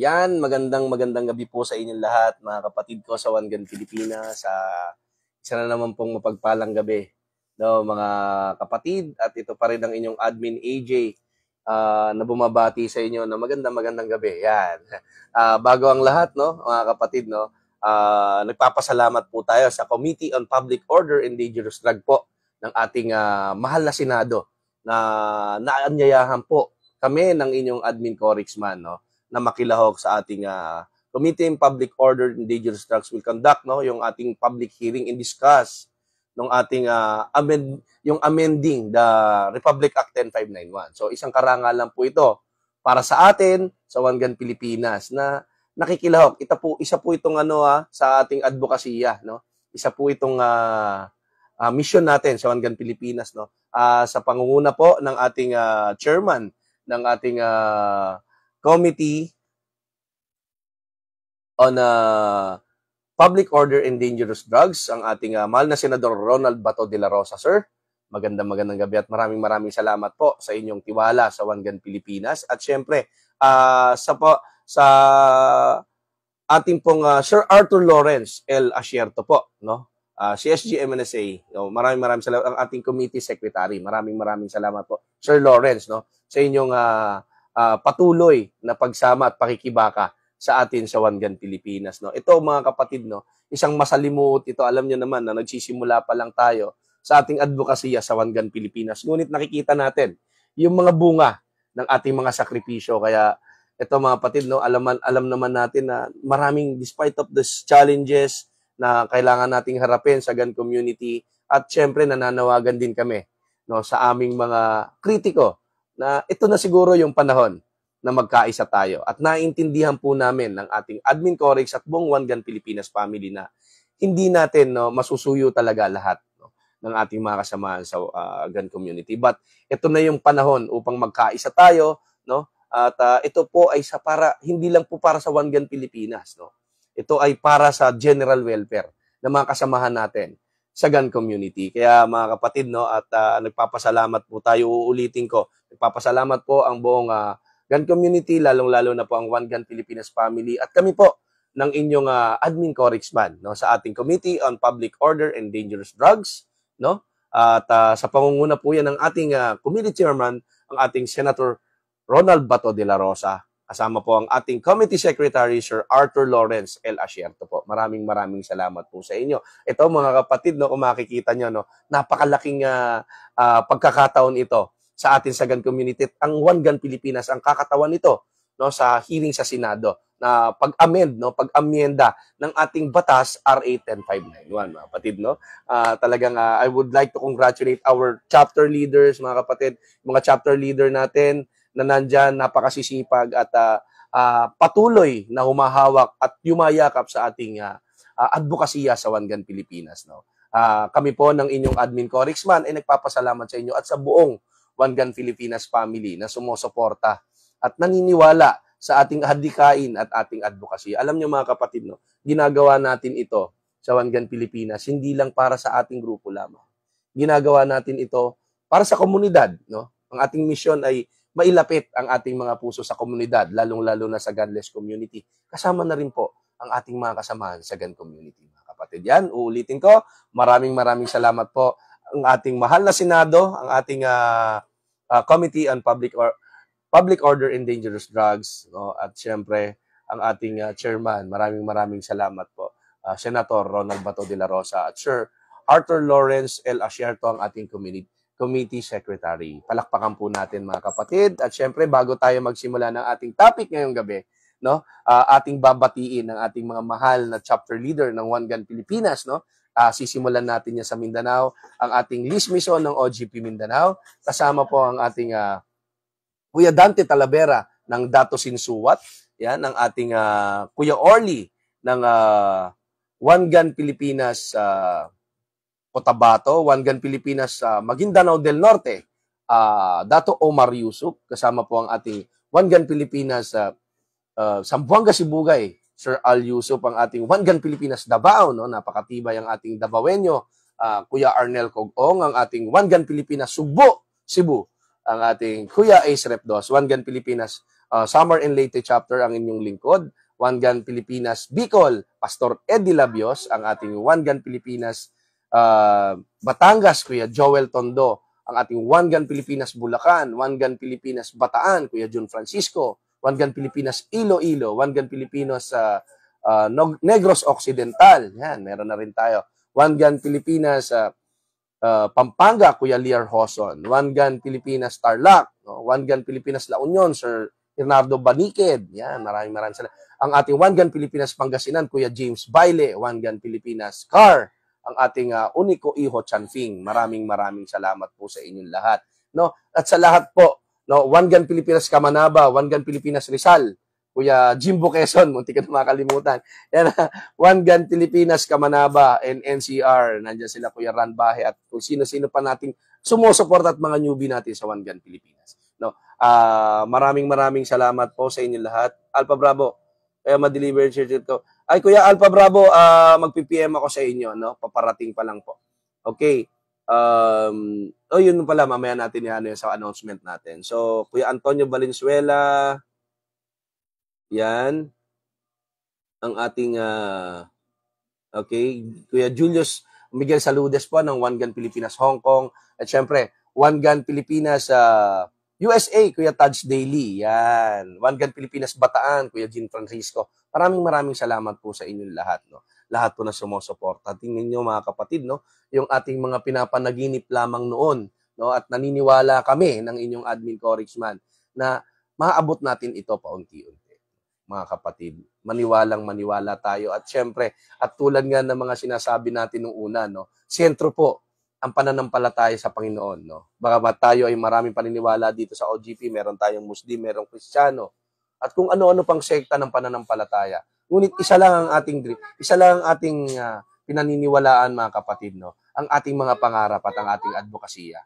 Yan, magandang magandang gabi po sa inyong lahat, mga kapatid ko sa Wangan, Pilipinas, sa isa na naman pong mapagpalang gabi. No, mga kapatid, at ito pa rin ang inyong admin AJ uh, ah, na bumabati sa inyo na magandang magandang gabi. Yan. Uh, bago ang lahat, no, mga kapatid, no, uh, nagpapasalamat po tayo sa Committee on Public Order and Dangerous Drug po ng ating uh, mahal na Senado na naanyayahan po kami ng inyong admin Corix no, na makilahok sa ating uh, Committee in Public Order and Dangerous Drugs will conduct no yung ating public hearing and discuss nung ating uh, amend yung amending the Republic Act 10591. So isang karangalan po ito para sa atin sa Wangan Pilipinas na nakikilahok. Ito po isa po itong ano ah, sa ating advokasya no. Isa po itong uh, ah, uh, mission natin sa Wangan Pilipinas no. Uh, sa pangunguna po ng ating uh, chairman ng ating uh, Committee on uh, Public Order and Dangerous Drugs, ang ating uh, mahal na Senador Ronald Bato de la Rosa, sir. Magandang magandang gabi at maraming maraming salamat po sa inyong tiwala sa Wangan Pilipinas. At syempre, uh, sa po, sa ating pong uh, Sir Arthur Lawrence L. Asierto po, no? Uh, ah, CSGMNSA, no? maraming maraming salamat. Ang ating committee secretary, maraming maraming salamat po. Sir Lawrence, no? Sa inyong uh, uh, patuloy na pagsama at pakikibaka sa atin sa Wangan, Pilipinas. No? Ito mga kapatid, no? isang masalimuot ito. Alam niyo naman na nagsisimula pa lang tayo sa ating advokasya sa Wangan, Pilipinas. Ngunit nakikita natin yung mga bunga ng ating mga sakripisyo. Kaya ito mga kapatid, no, alam, alam naman natin na maraming despite of the challenges na kailangan nating harapin sa gan community at syempre nananawagan din kami no, sa aming mga kritiko na ito na siguro yung panahon na magkaisa tayo. At naintindihan po namin ng ating admin Corex at buong Wangan Pilipinas family na hindi natin no, masusuyo talaga lahat no, ng ating mga kasamahan sa uh, ah, gun community. But ito na yung panahon upang magkaisa tayo. No? At uh, ito po ay sa para, hindi lang po para sa One Wangan Pilipinas. No? Ito ay para sa general welfare ng mga kasamahan natin sa gun community. Kaya mga kapatid, no, at uh, nagpapasalamat po tayo, uulitin ko, Nagpapasalamat po ang buong uh, Gun community, lalong-lalo na po ang One Gun Pilipinas family at kami po ng inyong uh, admin Corexman no sa ating Committee on Public Order and Dangerous Drugs no at uh, sa pangunguna po yan ng ating uh, committee chairman ang ating Senator Ronald Bato de la Rosa kasama po ang ating committee secretary Sir Arthur Lawrence L. Asierto po. Maraming maraming salamat po sa inyo. Ito mga kapatid no kung makikita niyo no napakalaking uh, uh, pagkakataon ito sa atin sa gun community. Ang One GAN Pilipinas, ang kakatawan nito no, sa hearing sa Senado na pag-amend, no, pag-amyenda ng ating batas RA 10591, mga kapatid. No? Uh, talagang uh, I would like to congratulate our chapter leaders, mga kapatid, mga chapter leader natin na nandyan, napakasisipag at uh, uh, patuloy na humahawak at yumayakap sa ating uh, uh, advokasya sa One Gun Pilipinas. No? Uh, kami po ng inyong admin Corixman ay nagpapasalamat sa inyo at sa buong One Filipinas family na sumusuporta at naniniwala sa ating hadikain at ating advocacy. Alam niyo mga kapatid, no, ginagawa natin ito sa One Gun Pilipinas hindi lang para sa ating grupo lamang. Ginagawa natin ito para sa komunidad. No? Ang ating misyon ay mailapit ang ating mga puso sa komunidad, lalong-lalo na sa godless community. Kasama na rin po ang ating mga kasamahan sa gun community, mga kapatid. Yan, uulitin ko, maraming maraming salamat po ang ating mahal na Senado, ang ating uh, uh, Committee on Public or Public Order and Dangerous Drugs no? at siyempre ang ating uh, chairman. Maraming maraming salamat po. Uh, Senator Ronald Bato de la Rosa at Sir Arthur Lawrence L. Asierto ang ating committee Committee Secretary. Palakpakan po natin mga kapatid at siyempre bago tayo magsimula ng ating topic ngayong gabi, no? Uh, ating babatiin ng ating mga mahal na chapter leader ng One Gun Pilipinas, no? Uh, sisimulan natin yan sa Mindanao, ang ating list mission ng OGP Mindanao, kasama po ang ating uh, Kuya Dante Talavera ng Dato Sinsuwat, yan, ang ating uh, Kuya Orly ng uh, One Gun Pilipinas uh, Cotabato, One Gun Pilipinas uh, Maguindanao del Norte, uh, Dato Omar Yusuf, kasama po ang ating One Gun Pilipinas uh, uh, Sambuanga Sibugay, Sir Al Yusuf, ang ating One Gun Pilipinas Davao. No? Napakatibay ang ating Davaoenyo. Uh, Kuya Arnel Cogong, ang ating One Gun Pilipinas Sugbo, Cebu. Ang ating Kuya Ace Repdos, One Gun Pilipinas uh, Summer and Leyte Chapter, ang inyong lingkod. One Gun Pilipinas Bicol, Pastor Eddie Labios, ang ating One Gun Pilipinas uh, Batangas, Kuya Joel Tondo, ang ating One Gun Pilipinas Bulacan, One Gun Pilipinas Bataan, Kuya John Francisco, One Gun Pilipinas Iloilo, One Gun Pilipinas uh, ah, uh, Negros Occidental. Yan, meron na rin tayo. One Gun Pilipinas uh, uh, Pampanga, Kuya Lear Hoson. One Gun Pilipinas Tarlac. No? One Gun Pilipinas La Union, Sir Bernardo Baniked. Yan, maraming maraming sila. Ang ating One Gun Pilipinas Pangasinan, Kuya James Baile. One Gun Pilipinas Car. Ang ating uh, ah, Unico Iho Chanfing. Maraming maraming salamat po sa inyong lahat. No? At sa lahat po No, One Gun Pilipinas Kamanaba, One Gun Pilipinas Rizal. Kuya Jimbo Quezon, munti ka na makalimutan. Yan, One Gun Pilipinas, Kamanaba, and NCR. Nandiyan sila Kuya Ran Bahe at kung sino-sino pa nating sumusuporta at mga newbie natin sa One Gun Pilipinas. No? Uh, maraming maraming salamat po sa inyo lahat. Alpha Bravo, kaya ma-deliver sir ko. Ay Kuya Alpha Bravo, uh, ah, magpi-PM ako sa inyo, no? Paparating pa lang po. Okay. Um, Oh, yun pala, mamaya natin yan yun sa announcement natin. So, Kuya Antonio Valenzuela, yan, ang ating, uh, okay, Kuya Julius Miguel Saludes po ng One Gun Pilipinas Hong Kong, at syempre, One Gun Pilipinas uh, ah, USA, Kuya Taj Daily, yan, One Gun Pilipinas Bataan, Kuya Jean Francisco. Maraming maraming salamat po sa inyong lahat. No? lahat po na sumusuporta. Tingnan niyo mga kapatid, no, yung ating mga pinapanaginip lamang noon, no, at naniniwala kami ng inyong admin Corix man na maaabot natin ito paunti-unti. Mga kapatid, maniwalang maniwala tayo at siyempre, at tulad nga ng mga sinasabi natin nung una, no, sentro po ang pananampalataya sa Panginoon. No? Baka ba tayo ay maraming paniniwala dito sa OGP, meron tayong Muslim, merong Kristiyano, at kung ano-ano pang sekta ng pananampalataya. Ngunit isa lang ang ating dream, isa lang ang ating uh, pinaniniwalaan mga kapatid, no? ang ating mga pangarap at ang ating advokasya.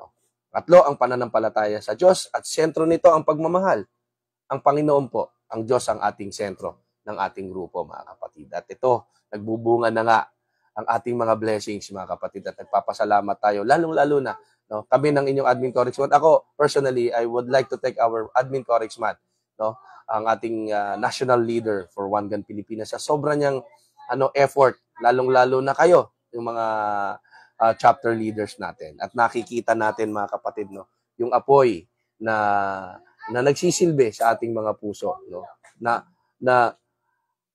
No? Katlo, ang pananampalataya sa Diyos at sentro nito ang pagmamahal. Ang Panginoon po, ang Diyos ang ating sentro ng ating grupo mga kapatid. At ito, nagbubunga na nga ang ating mga blessings mga kapatid at nagpapasalamat tayo lalong-lalo na no, kami ng inyong Admin Courage Month. Ako personally, I would like to take our Admin Courage no? Ang ating uh, national leader for One Gun Pilipinas. Sa sobra niyang ano effort, lalong-lalo na kayo yung mga uh, chapter leaders natin. At nakikita natin mga kapatid no, yung apoy na na nagsisilbi sa ating mga puso no na na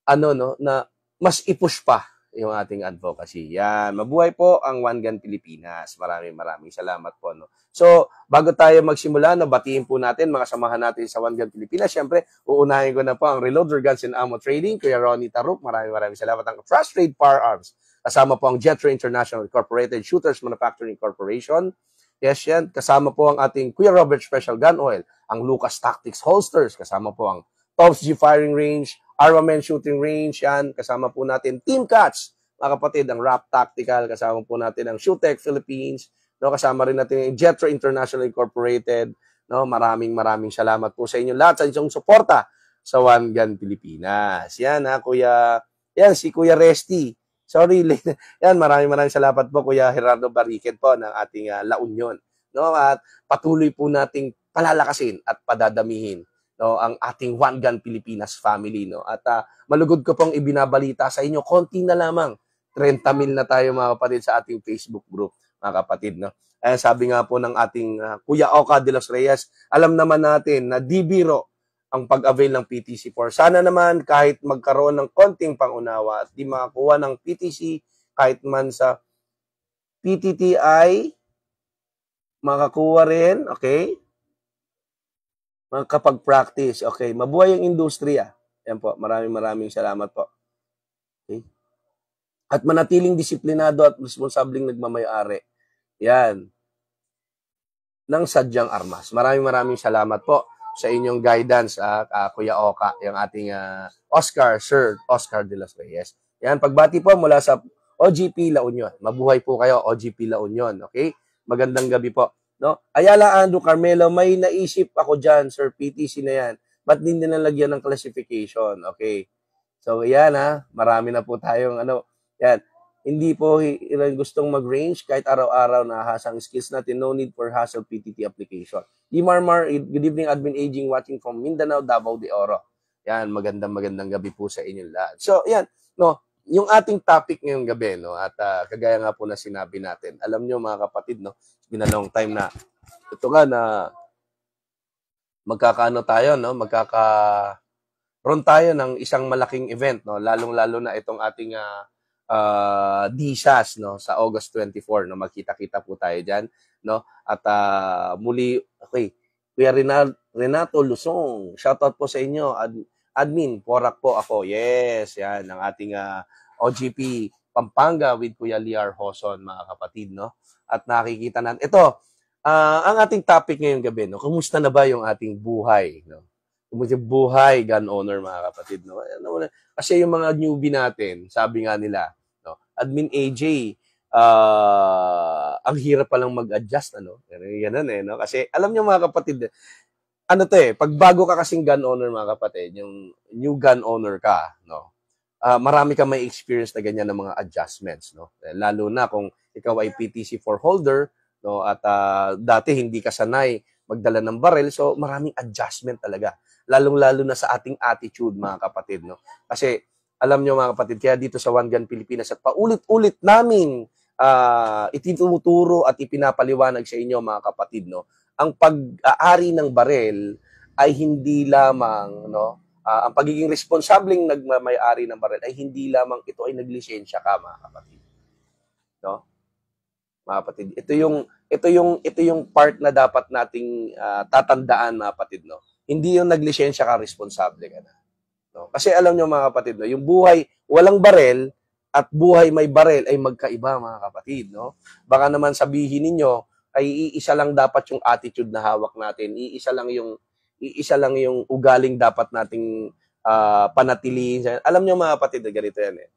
ano no na mas ipush pa yung ating advocacy. Yan. Mabuhay po ang One Gun Pilipinas. Maraming maraming salamat po. No? So, bago tayo magsimula, no, batiin po natin mga samahan natin sa One Gun Pilipinas. Siyempre, uunahin ko na po ang Reloader Guns and Ammo Trading. Kuya Ronnie Tarup, maraming maraming salamat. Ang Trust Trade Firearms. Kasama po ang Jetra International Incorporated Shooters Manufacturing Corporation. Yes, yan. Kasama po ang ating Kuya Robert Special Gun Oil. Ang Lucas Tactics Holsters. Kasama po ang Tops G Firing Range, Armament Shooting Range, yan. Kasama po natin Team Cats, mga kapatid, ang Rap Tactical, kasama po natin ang Shootech Philippines, no? kasama rin natin ang Jetro International Incorporated. No? Maraming maraming salamat po sa inyo lahat sa inyong suporta sa One Gun Pilipinas. Yan ha, Kuya. Yan, si Kuya Resty. Sorry, late. Yan, maraming maraming salamat po, Kuya Gerardo Bariket po, ng ating uh, La Union. No? At patuloy po nating palalakasin at padadamihin no ang ating One Gun Pilipinas family no at uh, malugod ko pong ibinabalita sa inyo konti na lamang 30 mil na tayo mga kapatid sa ating Facebook group mga kapatid no eh sabi nga po ng ating uh, Kuya Oka de los Reyes alam naman natin na dibiro ang pag-avail ng PTC4 sana naman kahit magkaroon ng konting pangunawa at di makakuha ng PTC kahit man sa PTTI makakuha rin okay makapag-practice. Okay, mabuhay ang industriya. Yan po, maraming maraming salamat po. Okay? At manatiling disiplinado at responsabling nagmamayari. Yan. Nang sadyang armas. Maraming maraming salamat po sa inyong guidance, uh, uh, Kuya Oka, yung ating uh, Oscar, Sir Oscar de los Reyes. Yan, pagbati po mula sa OGP La Union. Mabuhay po kayo, OGP La Union. Okay? Magandang gabi po. No? Ayala Andrew Carmelo, may naisip ako dyan, Sir PTC na yan. Ba't din nilalagyan ng classification? Okay. So, yan ha. Marami na po tayong ano. Yan. Hindi po gustong mag-range kahit araw-araw na hasang skills natin. No need for hassle PTT application. Di Marmar, good evening admin aging watching from Mindanao, Davao de Oro. Yan, magandang magandang gabi po sa inyo lahat. So, yan. No, yung ating topic ngayong gabi, no? At uh, kagaya nga po na sinabi natin, alam nyo mga kapatid, no? It's been a long time na, ito nga na magkakaano tayo, no? Magkaka Magkakaroon tayo ng isang malaking event, no? Lalong-lalo na itong ating uh, ah, uh, ah, DSAS, no? Sa August 24, no? Magkita-kita po tayo dyan, no? At uh, muli, okay, Kuya Renato Luzon, shoutout po sa inyo. At, admin, Porak po ako. Yes, yan, ang ating uh, ah, OGP Pampanga with Kuya Liar Hoson, mga kapatid, no? At nakikita natin, ito, uh, ang ating topic ngayong gabi, no? Kumusta na ba yung ating buhay, no? Kumusta yung buhay, gun owner, mga kapatid, no? Kasi yung mga newbie natin, sabi nga nila, no? Admin AJ, uh, ah, ang hirap palang mag-adjust, ano? Ganun eh, no? Kasi, alam niyo mga kapatid, ano to eh, pag bago ka kasing gun owner mga kapatid, yung new gun owner ka, no? Uh, marami ka may experience na ganyan ng mga adjustments, no? Eh, lalo na kung ikaw ay PTC for holder, no? At uh, dati hindi ka sanay magdala ng barrel, so maraming adjustment talaga. Lalong-lalo na sa ating attitude mga kapatid, no? Kasi alam nyo mga kapatid, kaya dito sa One Gun Pilipinas at paulit-ulit namin uh, ah, itinuturo at ipinapaliwanag sa inyo mga kapatid, no? ang pag-aari ng barel ay hindi lamang no uh, ang pagiging responsableng nagmamay-ari ng barel ay hindi lamang ito ay naglisensya ka mga kapatid no mga kapatid ito yung ito yung ito yung part na dapat nating uh, tatandaan mga kapatid no hindi yung naglisensya ka responsable ka na no kasi alam niyo mga kapatid no yung buhay walang barel at buhay may barel ay magkaiba mga kapatid no baka naman sabihin niyo ay iisa lang dapat yung attitude na hawak natin. Iisa lang yung iisa lang yung ugaling dapat nating uh, panatilihin. Alam niyo mga kapatid, ganito yan eh.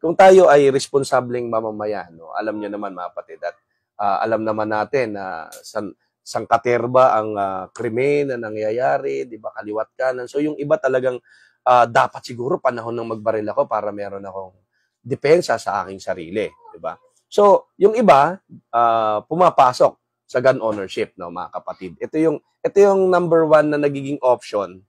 Kung tayo ay responsableng mamamayan, no, alam niyo naman mga kapatid, at uh, alam naman natin na uh, san, sangkaterba ang uh, krimen na nangyayari, di ba, kaliwat kanan. So yung iba talagang uh, dapat siguro panahon ng magbaril ako para meron akong depensa sa aking sarili, di ba? So, yung iba, uh, pumapasok sa gun ownership, no, mga kapatid. Ito yung, ito yung number one na nagiging option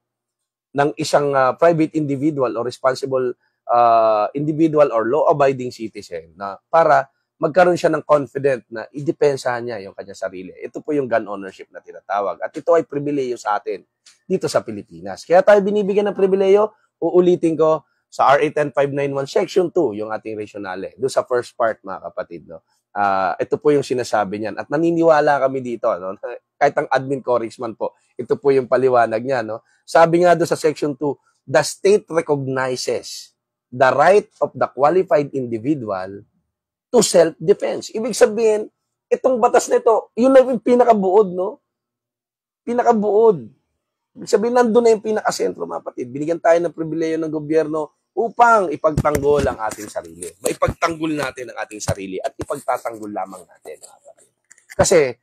ng isang uh, private individual or responsible uh, individual or law-abiding citizen na para magkaroon siya ng confident na idepensahan niya yung kanya sarili. Ito po yung gun ownership na tinatawag. At ito ay pribileyo sa atin dito sa Pilipinas. Kaya tayo binibigyan ng pribileyo, uulitin ko, sa RA 10591 Section 2, yung ating rationale. Doon sa first part, mga kapatid. No? Uh, ito po yung sinasabi niyan. At naniniwala kami dito, no? kahit ang admin Corix man po, ito po yung paliwanag niya. No? Sabi nga doon sa section 2, the state recognizes the right of the qualified individual to self-defense. Ibig sabihin, itong batas na ito, yun na yung pinakabuod, no? Pinakabuod. Ibig sabihin, nandun na yung pinakasentro, mga patid. Binigyan tayo ng pribileyo ng gobyerno upang ipagtanggol ang ating sarili. Maipagtanggol natin ang ating sarili at ipagtatanggol lamang natin ang ating Kasi,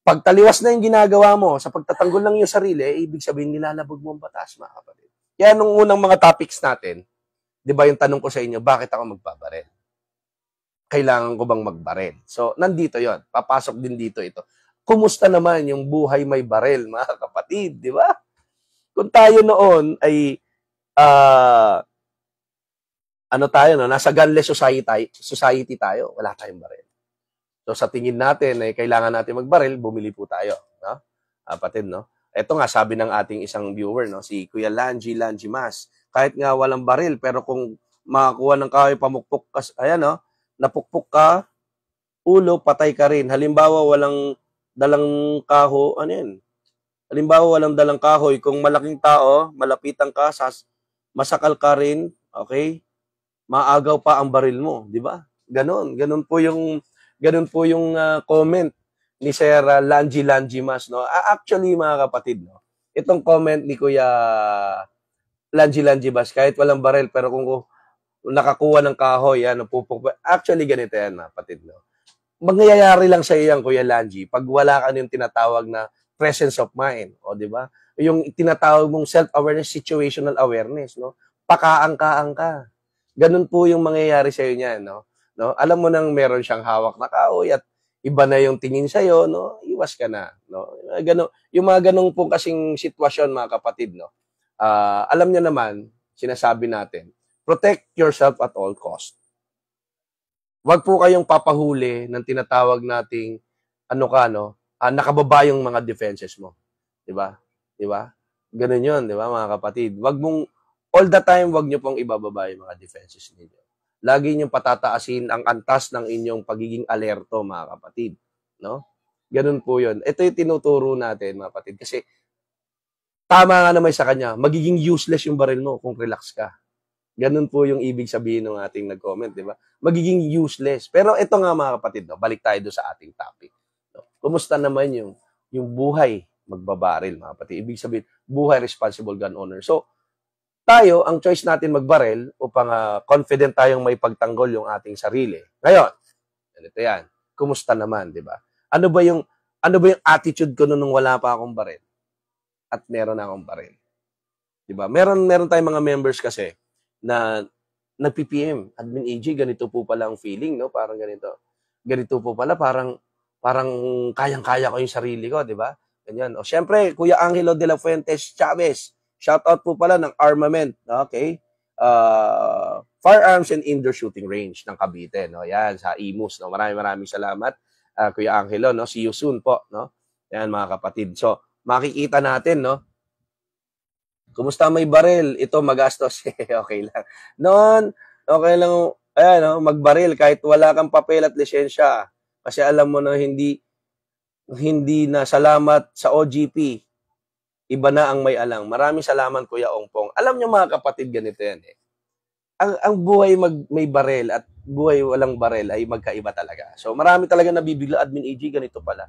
pagtaliwas na yung ginagawa mo sa pagtatanggol ng iyong sarili, eh, ibig sabihin nilalabog mo ang batas, mga kapatid. Kaya nung unang mga topics natin, di ba yung tanong ko sa inyo, bakit ako magbabaril? Kailangan ko bang magbaril? So, nandito yon Papasok din dito ito. Kumusta naman yung buhay may baril, mga kapatid, di ba? Kung tayo noon ay uh, ano tayo, no? nasa gunless society, society tayo. Wala tayong baril. So sa tingin natin ay eh, kailangan natin magbaril, bumili po tayo. No? Kapatid, ah, no? Ito nga sabi ng ating isang viewer, no? si Kuya Lanji Lanji Mas. Kahit nga walang baril, pero kung makakuha ng kahoy, pamukpok ka, ayan no? napukpok ka, ulo, patay ka rin. Halimbawa, walang dalang kaho, ano yan? Halimbawa, walang dalang kahoy. Kung malaking tao, malapitan ka, sas, masakal ka rin, okay? maagaw pa ang baril mo, di ba? Ganon, ganon po yung ganon po yung uh, comment ni Sir uh, Lanji Lanji Mas, no? Uh, actually, mga kapatid, no? Itong comment ni Kuya Lanji Lanji Mas, kahit walang baril, pero kung, nakakuha ng kahoy, ano, pupok, actually, ganito yan, kapatid, no? Mangyayari lang sa iyo Kuya Lanji, pag wala ka yung tinatawag na presence of mind, o, di ba? Yung tinatawag mong self-awareness, situational awareness, no? Pakaangkaang angka ganun po yung mangyayari sa iyo niyan, no? No? Alam mo nang meron siyang hawak na kahoy at iba na yung tingin sa iyo, no? Iwas ka na, no? Ganun, yung mga ganung po kasing sitwasyon, mga kapatid, no? Uh, alam niyo naman, sinasabi natin, protect yourself at all cost. Huwag po kayong papahuli ng tinatawag nating ano ka no, uh, nakababa yung mga defenses mo. 'Di ba? 'Di ba? Ganun 'yon, 'di ba mga kapatid? Huwag mong all the time, wag niyo pong ibababa yung mga defenses niyo. Lagi niyo patataasin ang antas ng inyong pagiging alerto, mga kapatid. No? Ganun po 'yon. Ito yung tinuturo natin, mga kapatid. Kasi, tama nga naman sa kanya, magiging useless yung baril mo kung relax ka. Ganun po yung ibig sabihin ng ating nag-comment, di ba? Magiging useless. Pero ito nga mga kapatid, no? balik tayo doon sa ating topic. No? Kumusta naman yung, yung buhay magbabaril, mga kapatid? Ibig sabihin, buhay responsible gun owner. So, tayo, ang choice natin magbarel upang uh, confident tayong may pagtanggol yung ating sarili. Ngayon, ganito yan. Kumusta naman, di ba? Ano ba yung ano ba yung attitude ko nung wala pa akong baril? At meron na akong baril. Di ba? Meron meron tayong mga members kasi na nag-PPM, admin AG, ganito po pala ang feeling, no? Parang ganito. Ganito po pala, parang parang kayang-kaya ko yung sarili ko, di ba? Ganyan. O syempre, Kuya Angelo de la Fuentes Chavez, Shout out po pala ng Armament, okay? Uh, Firearms and Indoor Shooting Range ng Cavite, no? Yan, sa IMUS, no? Maraming maraming salamat, uh, Kuya Angelo, no? See you soon po, no? Yan, mga kapatid. So, makikita natin, no? Kumusta may barrel? Ito, magastos. okay lang. Noon, okay lang, ayan, no? magbaril kahit wala kang papel at lisensya. Kasi alam mo na hindi hindi na salamat sa OGP Iba na ang may alang. Maraming salamat, Kuya Ongpong. Alam niyo mga kapatid, ganito yan eh. Ang, ang buhay mag, may barel at buhay walang barel ay magkaiba talaga. So marami talaga nabibigla, Admin AG, ganito pala.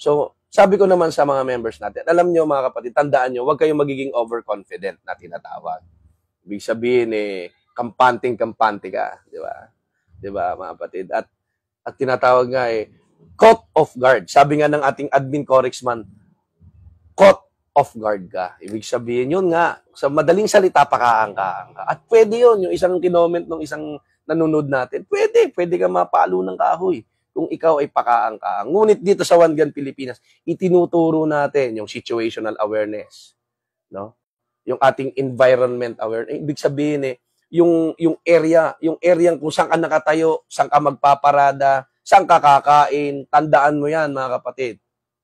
So sabi ko naman sa mga members natin, alam niyo mga kapatid, tandaan niyo, huwag kayong magiging overconfident na tinatawag. Ibig sabihin eh, kampanting-kampante ka, di ba? Di ba mga kapatid? At, at tinatawag nga eh, caught off guard. Sabi nga ng ating admin Corexman, caught off guard ka. Ibig sabihin yun nga, sa madaling salita, pakaang ka. At pwede yun, yung isang kinoment ng isang nanonood natin, pwede, pwede ka mapalo ng kahoy kung ikaw ay pakaang Ngunit dito sa One Gun Pilipinas, itinuturo natin yung situational awareness. No? Yung ating environment awareness. Eh, ibig sabihin eh, yung, yung area, yung area kung saan ka nakatayo, saan ka magpaparada, saan ka kakain, tandaan mo yan mga kapatid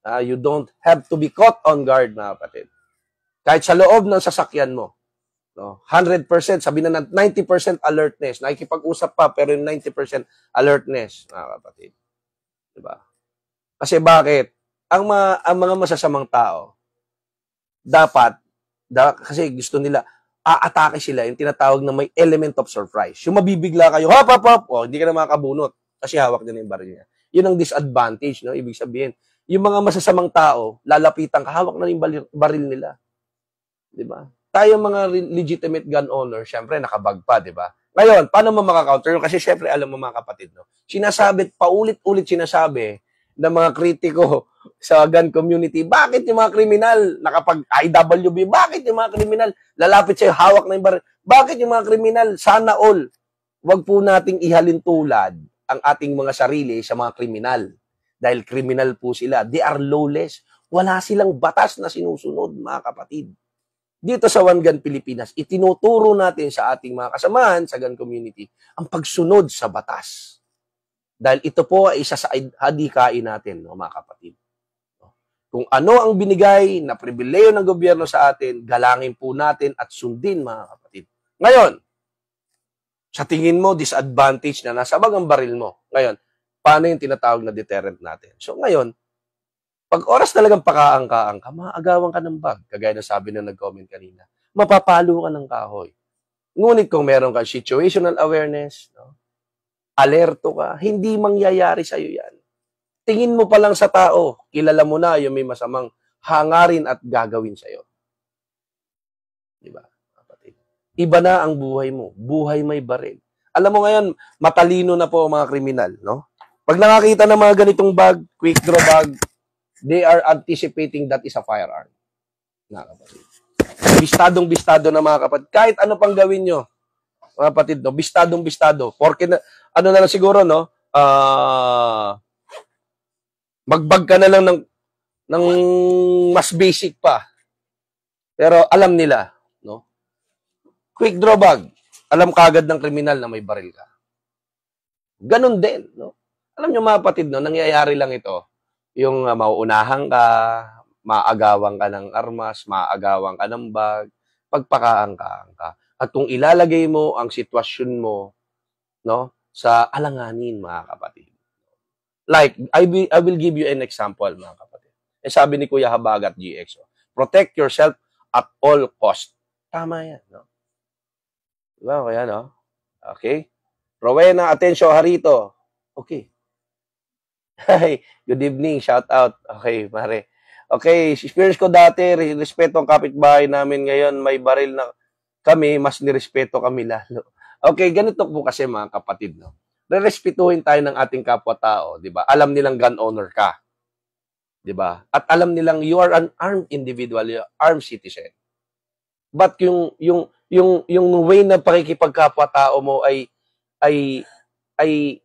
Uh, you don't have to be caught on guard, mga kapatid. Kahit sa loob ng sasakyan mo. No? 100%, sabi na 90% alertness. Nakikipag-usap pa, pero yung 90% alertness, mga kapatid. Diba? Kasi bakit? Ang mga, ang mga masasamang tao, dapat, da, kasi gusto nila, aatake sila, yung tinatawag na may element of surprise. Yung mabibigla kayo, hop, hop, hop, oh, hindi ka na makakabunot kasi hawak niya na yung baril niya. Yun ang disadvantage, no? Ibig sabihin, yung mga masasamang tao, lalapitan ka, hawak na yung baril nila. Di ba? Tayo mga legitimate gun owner, syempre nakabag pa, di ba? Ngayon, paano mo makakounter yun? Kasi syempre, alam mo mga kapatid, no? Sinasabi, paulit-ulit sinasabi ng mga kritiko sa gun community, bakit yung mga kriminal nakapag IWB? Bakit yung mga kriminal lalapit sa'yo, hawak na yung baril? Bakit yung mga kriminal, sana all, wag po nating ihalin tulad ang ating mga sarili sa mga kriminal dahil criminal po sila. They are lawless. Wala silang batas na sinusunod, mga kapatid. Dito sa Wangan, Pilipinas, itinuturo natin sa ating mga kasamahan sa gun community ang pagsunod sa batas. Dahil ito po ay isa sa hadikain natin, no, mga kapatid. Kung ano ang binigay na pribileyo ng gobyerno sa atin, galangin po natin at sundin, mga kapatid. Ngayon, sa tingin mo, disadvantage na nasa bagang baril mo. Ngayon, paano yung tinatawag na deterrent natin. So ngayon, pag oras talagang pakaangkaang ka, maagawan ka ng bag, kagaya na sabi na nag-comment kanina, mapapalo ka ng kahoy. Ngunit kung meron ka situational awareness, no, alerto ka, hindi mangyayari sa'yo yan. Tingin mo pa lang sa tao, kilala mo na yung may masamang hangarin at gagawin sa'yo. Di ba? Iba na ang buhay mo. Buhay may baril. Alam mo ngayon, matalino na po ang mga kriminal, no? Pag nakakita ng mga ganitong bag, quick draw bag, they are anticipating that is a firearm. Mga Bistadong bistado na mga kapatid. Kahit ano pang gawin nyo, mga kapatid, no? bistadong bistado. Porke na, ano na lang siguro, no? Uh, magbag ka na lang ng, ng mas basic pa. Pero alam nila, no? Quick draw bag. Alam kagad ng kriminal na may baril ka. Ganon din, no? Alam nyo mga patid, no, nangyayari lang ito. Yung uh, mauunahan ka, maagawang ka ng armas, maagawang ka ng bag, pagpakaangkaang ka. At kung ilalagay mo ang sitwasyon mo no, sa alanganin, mga kapatid. Like, I, be, I will give you an example, mga kapatid. Eh, sabi ni Kuya Habagat GX, oh, protect yourself at all cost. Tama yan, no? Diba? Kaya, no? Oh. Okay? Rowena Atencio Harito. Okay. Hi, good evening, shout out. Okay, mare. Okay, experience ko dati, respeto ang kapitbahay namin ngayon, may baril na kami, mas nirespeto kami lalo. Okay, ganito po kasi mga kapatid, no? Rerespetuhin tayo ng ating kapwa-tao, di ba? Alam nilang gun owner ka, di ba? At alam nilang you are an armed individual, you are armed citizen. But yung yung yung yung way na pakikipagkapwa-tao mo ay ay ay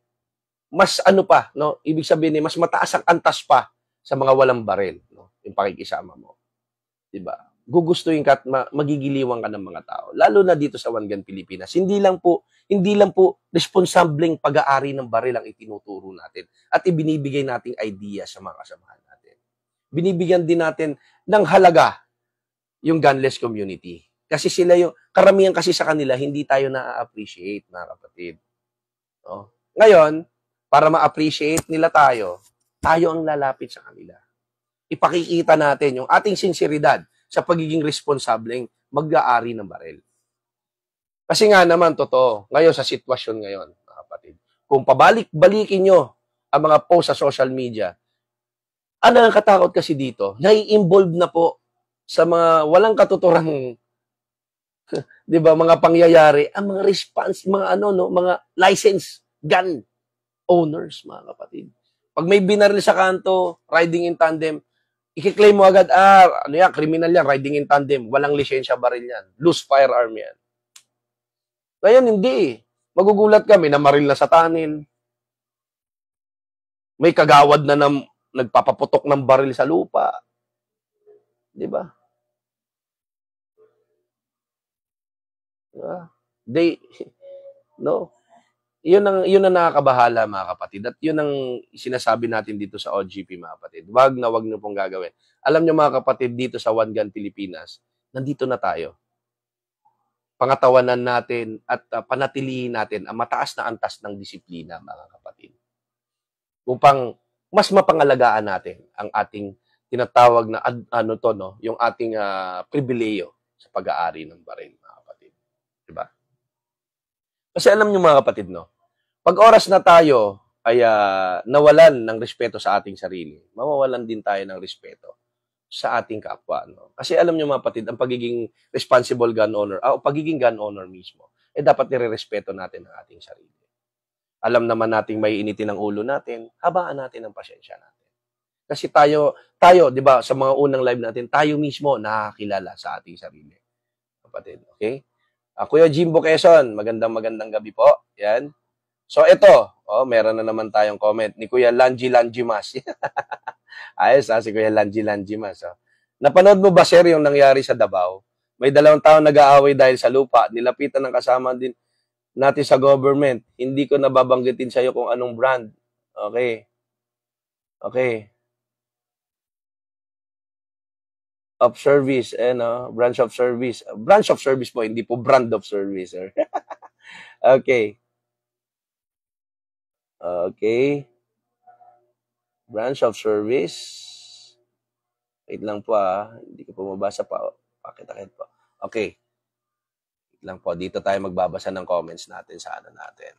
mas ano pa, no? Ibig sabihin, mas mataas ang antas pa sa mga walang baril, no? Yung pakikisama mo. 'Di ba? Gugustuhin ka at ma- magigiliwan ka ng mga tao, lalo na dito sa Wangan, Pilipinas. Hindi lang po hindi lang po responsableng pag-aari ng baril ang itinuturo natin at ibinibigay nating idea sa mga kasamahan natin. Binibigyan din natin ng halaga yung gunless community. Kasi sila yung, karamihan kasi sa kanila, hindi tayo na-appreciate, mga kapatid. No? Ngayon, para ma-appreciate nila tayo, tayo ang lalapit sa kanila. Ipakikita natin yung ating sinseridad sa pagiging responsableng mag-aari ng baril. Kasi nga naman, totoo, ngayon sa sitwasyon ngayon, mga kapatid, kung pabalik-balikin nyo ang mga post sa social media, ano ang katakot kasi dito, nai-involve na po sa mga walang katuturan, 'di ba mga pangyayari ang mga response mga ano no mga license gun owners, mga kapatid. Pag may binaril sa kanto, riding in tandem, ikiklaim mo agad, ah, ano yan, criminal yan, riding in tandem, walang lisensya baril yan, loose firearm yan. Ngayon, hindi Magugulat kami na maril na sa tunnel. May kagawad na nam, nagpapaputok ng baril sa lupa. Di ba? Ah, They, no, yun ang yun ang nakakabahala mga kapatid at yun ang sinasabi natin dito sa OGP mga kapatid. Wag na wag niyo pong gagawin. Alam niyo mga kapatid dito sa One Gun Pilipinas, nandito na tayo. Pangatawanan natin at uh, panatilihin natin ang mataas na antas ng disiplina mga kapatid. Upang mas mapangalagaan natin ang ating tinatawag na ad, ano to no, yung ating uh, pribileyo sa pag-aari ng baril mga kapatid. 'Di ba? Kasi alam niyo mga kapatid no, pag oras na tayo ay uh, nawalan ng respeto sa ating sarili, mawawalan din tayo ng respeto sa ating kapwa. No? Kasi alam nyo mga patid, ang pagiging responsible gun owner, ah, o pagiging gun owner mismo, eh dapat nire-respeto natin ang ating sarili. Alam naman nating may initin ang ulo natin, habaan natin ang pasensya natin. Kasi tayo, tayo, di ba, sa mga unang live natin, tayo mismo nakakilala sa ating sarili. Kapatid, okay? Uh, Kuya Jimbo Quezon, magandang magandang gabi po. Yan. So ito, oh, meron na naman tayong comment ni Kuya Lanji Lanjimas. Ayos ha, ah, si Kuya Lanji Lanjimas. Oh. Napanood mo ba sir yung nangyari sa Davao? May dalawang taon nag-aaway dahil sa lupa. Nilapitan ng kasama din natin sa government. Hindi ko nababanggitin sa iyo kung anong brand. Okay. Okay. Of service, eh, no? Branch of service. Branch of service po, hindi po brand of service, sir. okay. Okay. Branch of service. Wait lang po ah. Hindi ko po mabasa pa. Pakita-kit po. Okay. Wait lang po. Dito tayo magbabasa ng comments natin sa ano natin.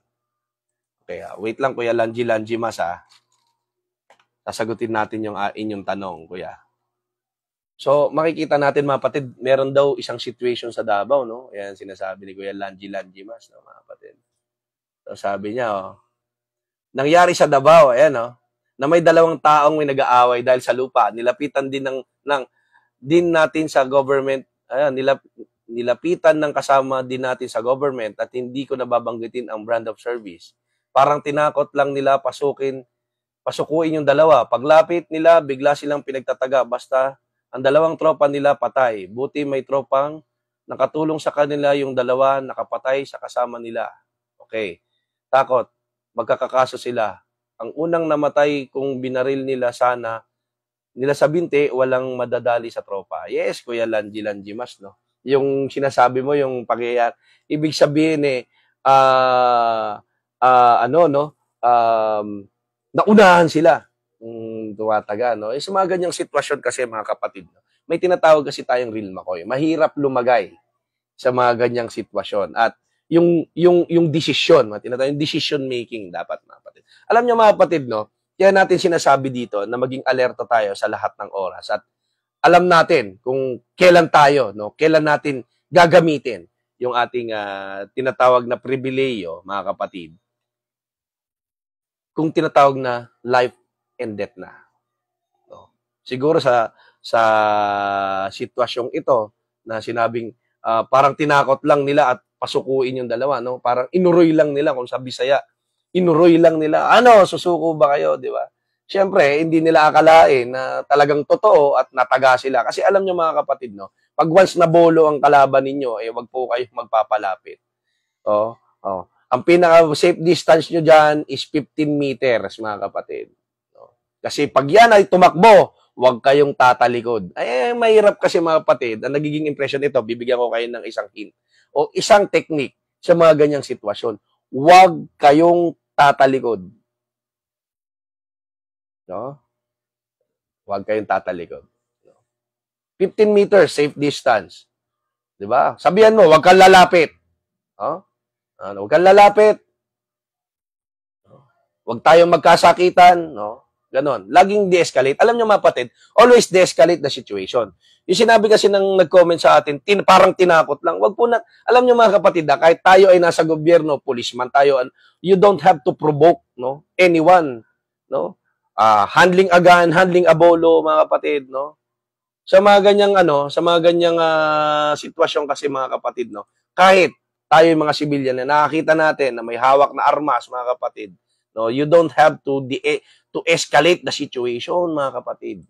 Okay ah. Wait lang Kuya Lanji Lanji Mas ah. Sasagutin natin yung uh, inyong tanong, Kuya. So, makikita natin mga patid, meron daw isang situation sa Davao, no? Ayan, sinasabi ni Kuya Lanji Lanji Mas, no, mga patid. So, sabi niya, oh, nangyari sa Davao, ayan no? Oh, na may dalawang taong may nag-aaway dahil sa lupa. Nilapitan din ng, ng din natin sa government, ayan, nilap, nilapitan ng kasama din natin sa government at hindi ko nababanggitin ang brand of service. Parang tinakot lang nila pasukin, pasukuin yung dalawa. Paglapit nila, bigla silang pinagtataga. Basta ang dalawang tropa nila patay. Buti may tropang nakatulong sa kanila yung dalawa nakapatay sa kasama nila. Okay. Takot magkakakaso sila. Ang unang namatay kung binaril nila sana, nila sa binte, walang madadali sa tropa. Yes, Kuya Lanji Lanji Mas, no? Yung sinasabi mo, yung pagyayar. Ibig sabihin eh, uh, uh, ano, no? Um, naunahan sila. Mm, tuwataga, no? Eh, sa mga ganyang sitwasyon kasi, mga kapatid, no? may tinatawag kasi tayong real makoy. Mahirap lumagay sa mga ganyang sitwasyon. At yung yung yung decision, mga tinatawag yung decision making dapat mga kapatid. Alam niyo mga kapatid no, kaya natin sinasabi dito na maging alerto tayo sa lahat ng oras at alam natin kung kailan tayo no, kailan natin gagamitin yung ating uh, tinatawag na pribileyo mga kapatid. Kung tinatawag na life and death na. No. Siguro sa sa sitwasyong ito na sinabing uh, parang tinakot lang nila at pasukuin yung dalawa, no? Parang inuroy lang nila kung sa Bisaya. Inuroy lang nila, ano, susuko ba kayo, di ba? Siyempre, hindi nila akalain na talagang totoo at nataga sila. Kasi alam nyo mga kapatid, no? Pag once na bolo ang kalaban ninyo, eh wag po kayo magpapalapit. Oh, oh. Ang pinaka-safe distance nyo dyan is 15 meters, mga kapatid. Oh. Kasi pag yan ay tumakbo, huwag kayong tatalikod. eh, mahirap kasi mga kapatid. Ang nagiging impression nito, bibigyan ko kayo ng isang hint o isang technique sa mga ganyang sitwasyon. Huwag kayong tatalikod. No? Huwag kayong tatalikod. 15 meters safe distance. 'Di ba? Sabihan mo, huwag kang lalapit. No? Ano, huwag kang lalapit. Huwag tayong magkasakitan, no? Ganon. Laging de-escalate. Alam nyo mapatid, always de-escalate the situation. Yung sinabi kasi ng nag-comment sa atin, tin, parang tinakot lang. Wag po na, alam nyo mga kapatid, ha, kahit tayo ay nasa gobyerno, policeman tayo, you don't have to provoke no anyone. No? Uh, handling agan, handling abolo, mga kapatid. No? Sa mga ganyang, ano, sa mga ganyang uh, sitwasyon kasi mga kapatid, no? kahit tayo yung mga sibilyan na nakakita natin na may hawak na armas, mga kapatid, No, you don't have to de- eh, to escalate the situation, mga kapatid.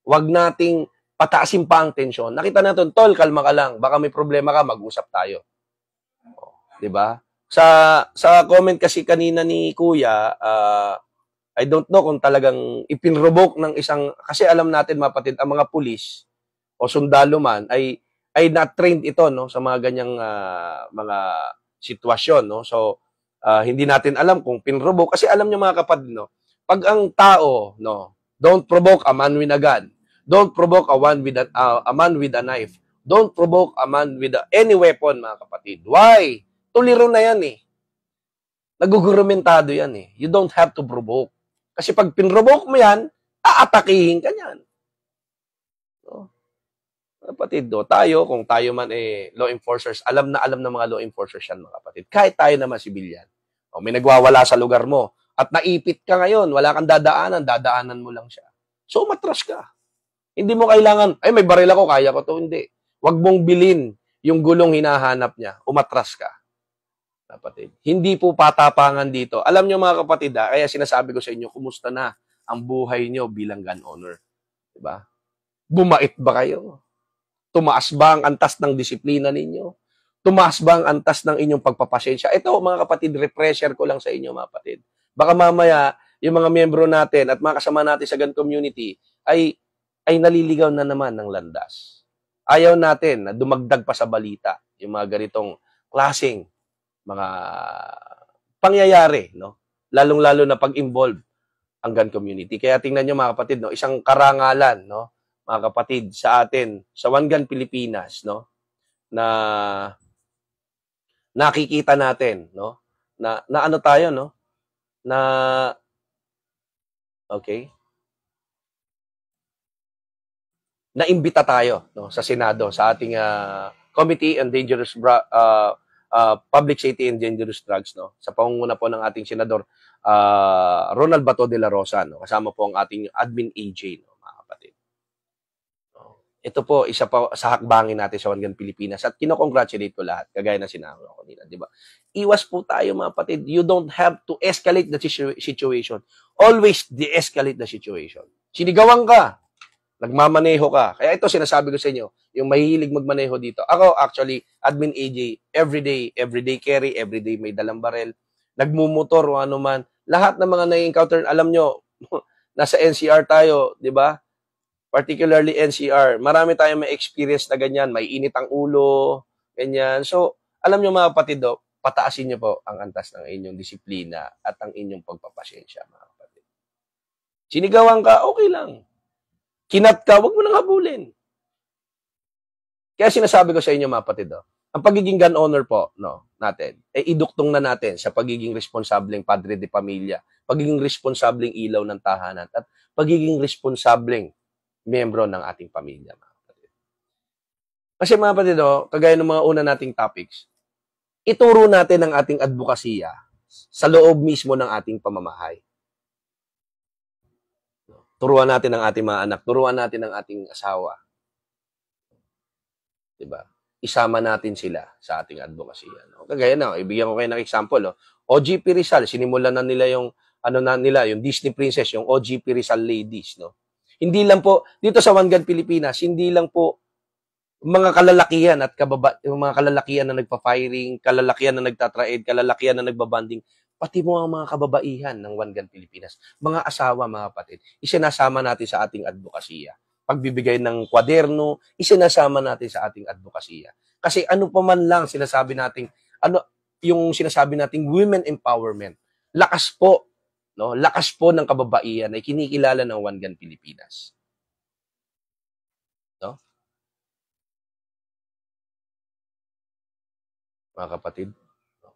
Huwag nating pataasin pa ang tensyon. Nakita natin, tol, kalma ka lang. Baka may problema ka, mag-usap tayo. Oh, 'Di ba? Sa sa comment kasi kanina ni Kuya, uh, I don't know kung talagang ipinroboke ng isang kasi alam natin mapatid ang mga pulis o sundalo man ay ay not trained ito no sa mga ganyang uh, mga sitwasyon no. So uh, hindi natin alam kung pinrobo kasi alam niyo mga kapatid no pag ang tao no don't provoke a man with a gun don't provoke a one with a, uh, a man with a knife don't provoke a man with a, any weapon mga kapatid why tuliro na yan eh nagugurumentado yan eh you don't have to provoke kasi pag pinrovoke mo yan aatakihin ka niyan kapatid, do, tayo, kung tayo man eh, law enforcers, alam na alam ng mga law enforcers yan, mga kapatid. Kahit tayo naman sibilyan. O, oh, may nagwawala sa lugar mo at naipit ka ngayon, wala kang dadaanan, dadaanan mo lang siya. So, matras ka. Hindi mo kailangan, ay, may baril ako, kaya ko to. Hindi. Huwag mong bilin yung gulong hinahanap niya. Umatras ka. Kapatid. Hindi po patapangan dito. Alam niyo mga kapatid, ha, kaya sinasabi ko sa inyo, kumusta na ang buhay niyo bilang gun owner? Diba? Bumait ba kayo? Tumaas ba ang antas ng disiplina ninyo? Tumaas ba ang antas ng inyong pagpapasensya? Ito, mga kapatid, refresher ko lang sa inyo, mga kapatid. Baka mamaya, yung mga miyembro natin at mga kasama natin sa GAN community ay, ay naliligaw na naman ng landas. Ayaw natin na dumagdag pa sa balita yung mga ganitong klaseng mga pangyayari, no? Lalong-lalo na pag-involve ang GAN community. Kaya tingnan nyo mga kapatid, no? isang karangalan, no? mga kapatid, sa atin, sa Wangan, Pilipinas, no? Na nakikita natin, no? Na, na ano tayo, no? Na, okay? Na imbita tayo no, sa Senado, sa ating uh, Committee on Dangerous Bra- uh, uh, Public Safety and Dangerous Drugs, no? Sa pangunguna po ng ating Senador uh, Ronald Bato de la Rosa, no? Kasama po ang ating admin AJ, no? ito po, isa pa sa hakbangin natin sa Wangan Pilipinas at kinokongratulate ko lahat, kagaya na sinabi ko kanina, di ba? Iwas po tayo mga patid. You don't have to escalate the situation. Always de-escalate the situation. Sinigawan ka, nagmamaneho ka. Kaya ito sinasabi ko sa inyo, yung mahihilig magmaneho dito. Ako actually, admin AJ, everyday, everyday carry, everyday may dalang barel, nagmumotor o ano man. Lahat ng mga na-encounter, alam nyo, nasa NCR tayo, di ba? particularly NCR, marami tayong may experience na ganyan, may init ang ulo, ganyan. So, alam nyo mga kapatid, oh, pataasin nyo po ang antas ng inyong disiplina at ang inyong pagpapasensya, mga kapatid. Sinigawan ka, okay lang. Kinat ka, wag mo nang habulin. Kaya sinasabi ko sa inyo, mga kapatid, oh, ang pagiging gun owner po no, natin, eh, iduktong na natin sa pagiging responsableng padre de pamilya, pagiging responsableng ilaw ng tahanan, at pagiging responsableng miyembro ng ating pamilya, mga kapatid. Kasi mga kapatid, oh, kagaya ng mga una nating topics, ituro natin ang ating advokasya sa loob mismo ng ating pamamahay. Turuan natin ang ating mga anak, turuan natin ang ating asawa. 'Di ba? Isama natin sila sa ating advokasya. No? Kagaya na, ibigyan ko kayo ng example. Oh. OGP Rizal, sinimulan na nila yung ano na nila, yung Disney Princess, yung OGP Rizal Ladies, no? Hindi lang po, dito sa Wangan, Pilipinas, hindi lang po mga kalalakihan at kababa, mga kalalakihan na nagpa-firing, kalalakihan na nagtatraid, kalalakihan na nagbabanding, pati mo ang mga kababaihan ng Wangan, Pilipinas. Mga asawa, mga patid. Isinasama natin sa ating advokasya pagbibigay ng kwaderno, isinasama natin sa ating advokasya. Kasi ano pa man lang sinasabi nating ano yung sinasabi nating women empowerment. Lakas po no? Lakas po ng kababaihan ay kinikilala ng Wangan Pilipinas. No? Mga kapatid, no?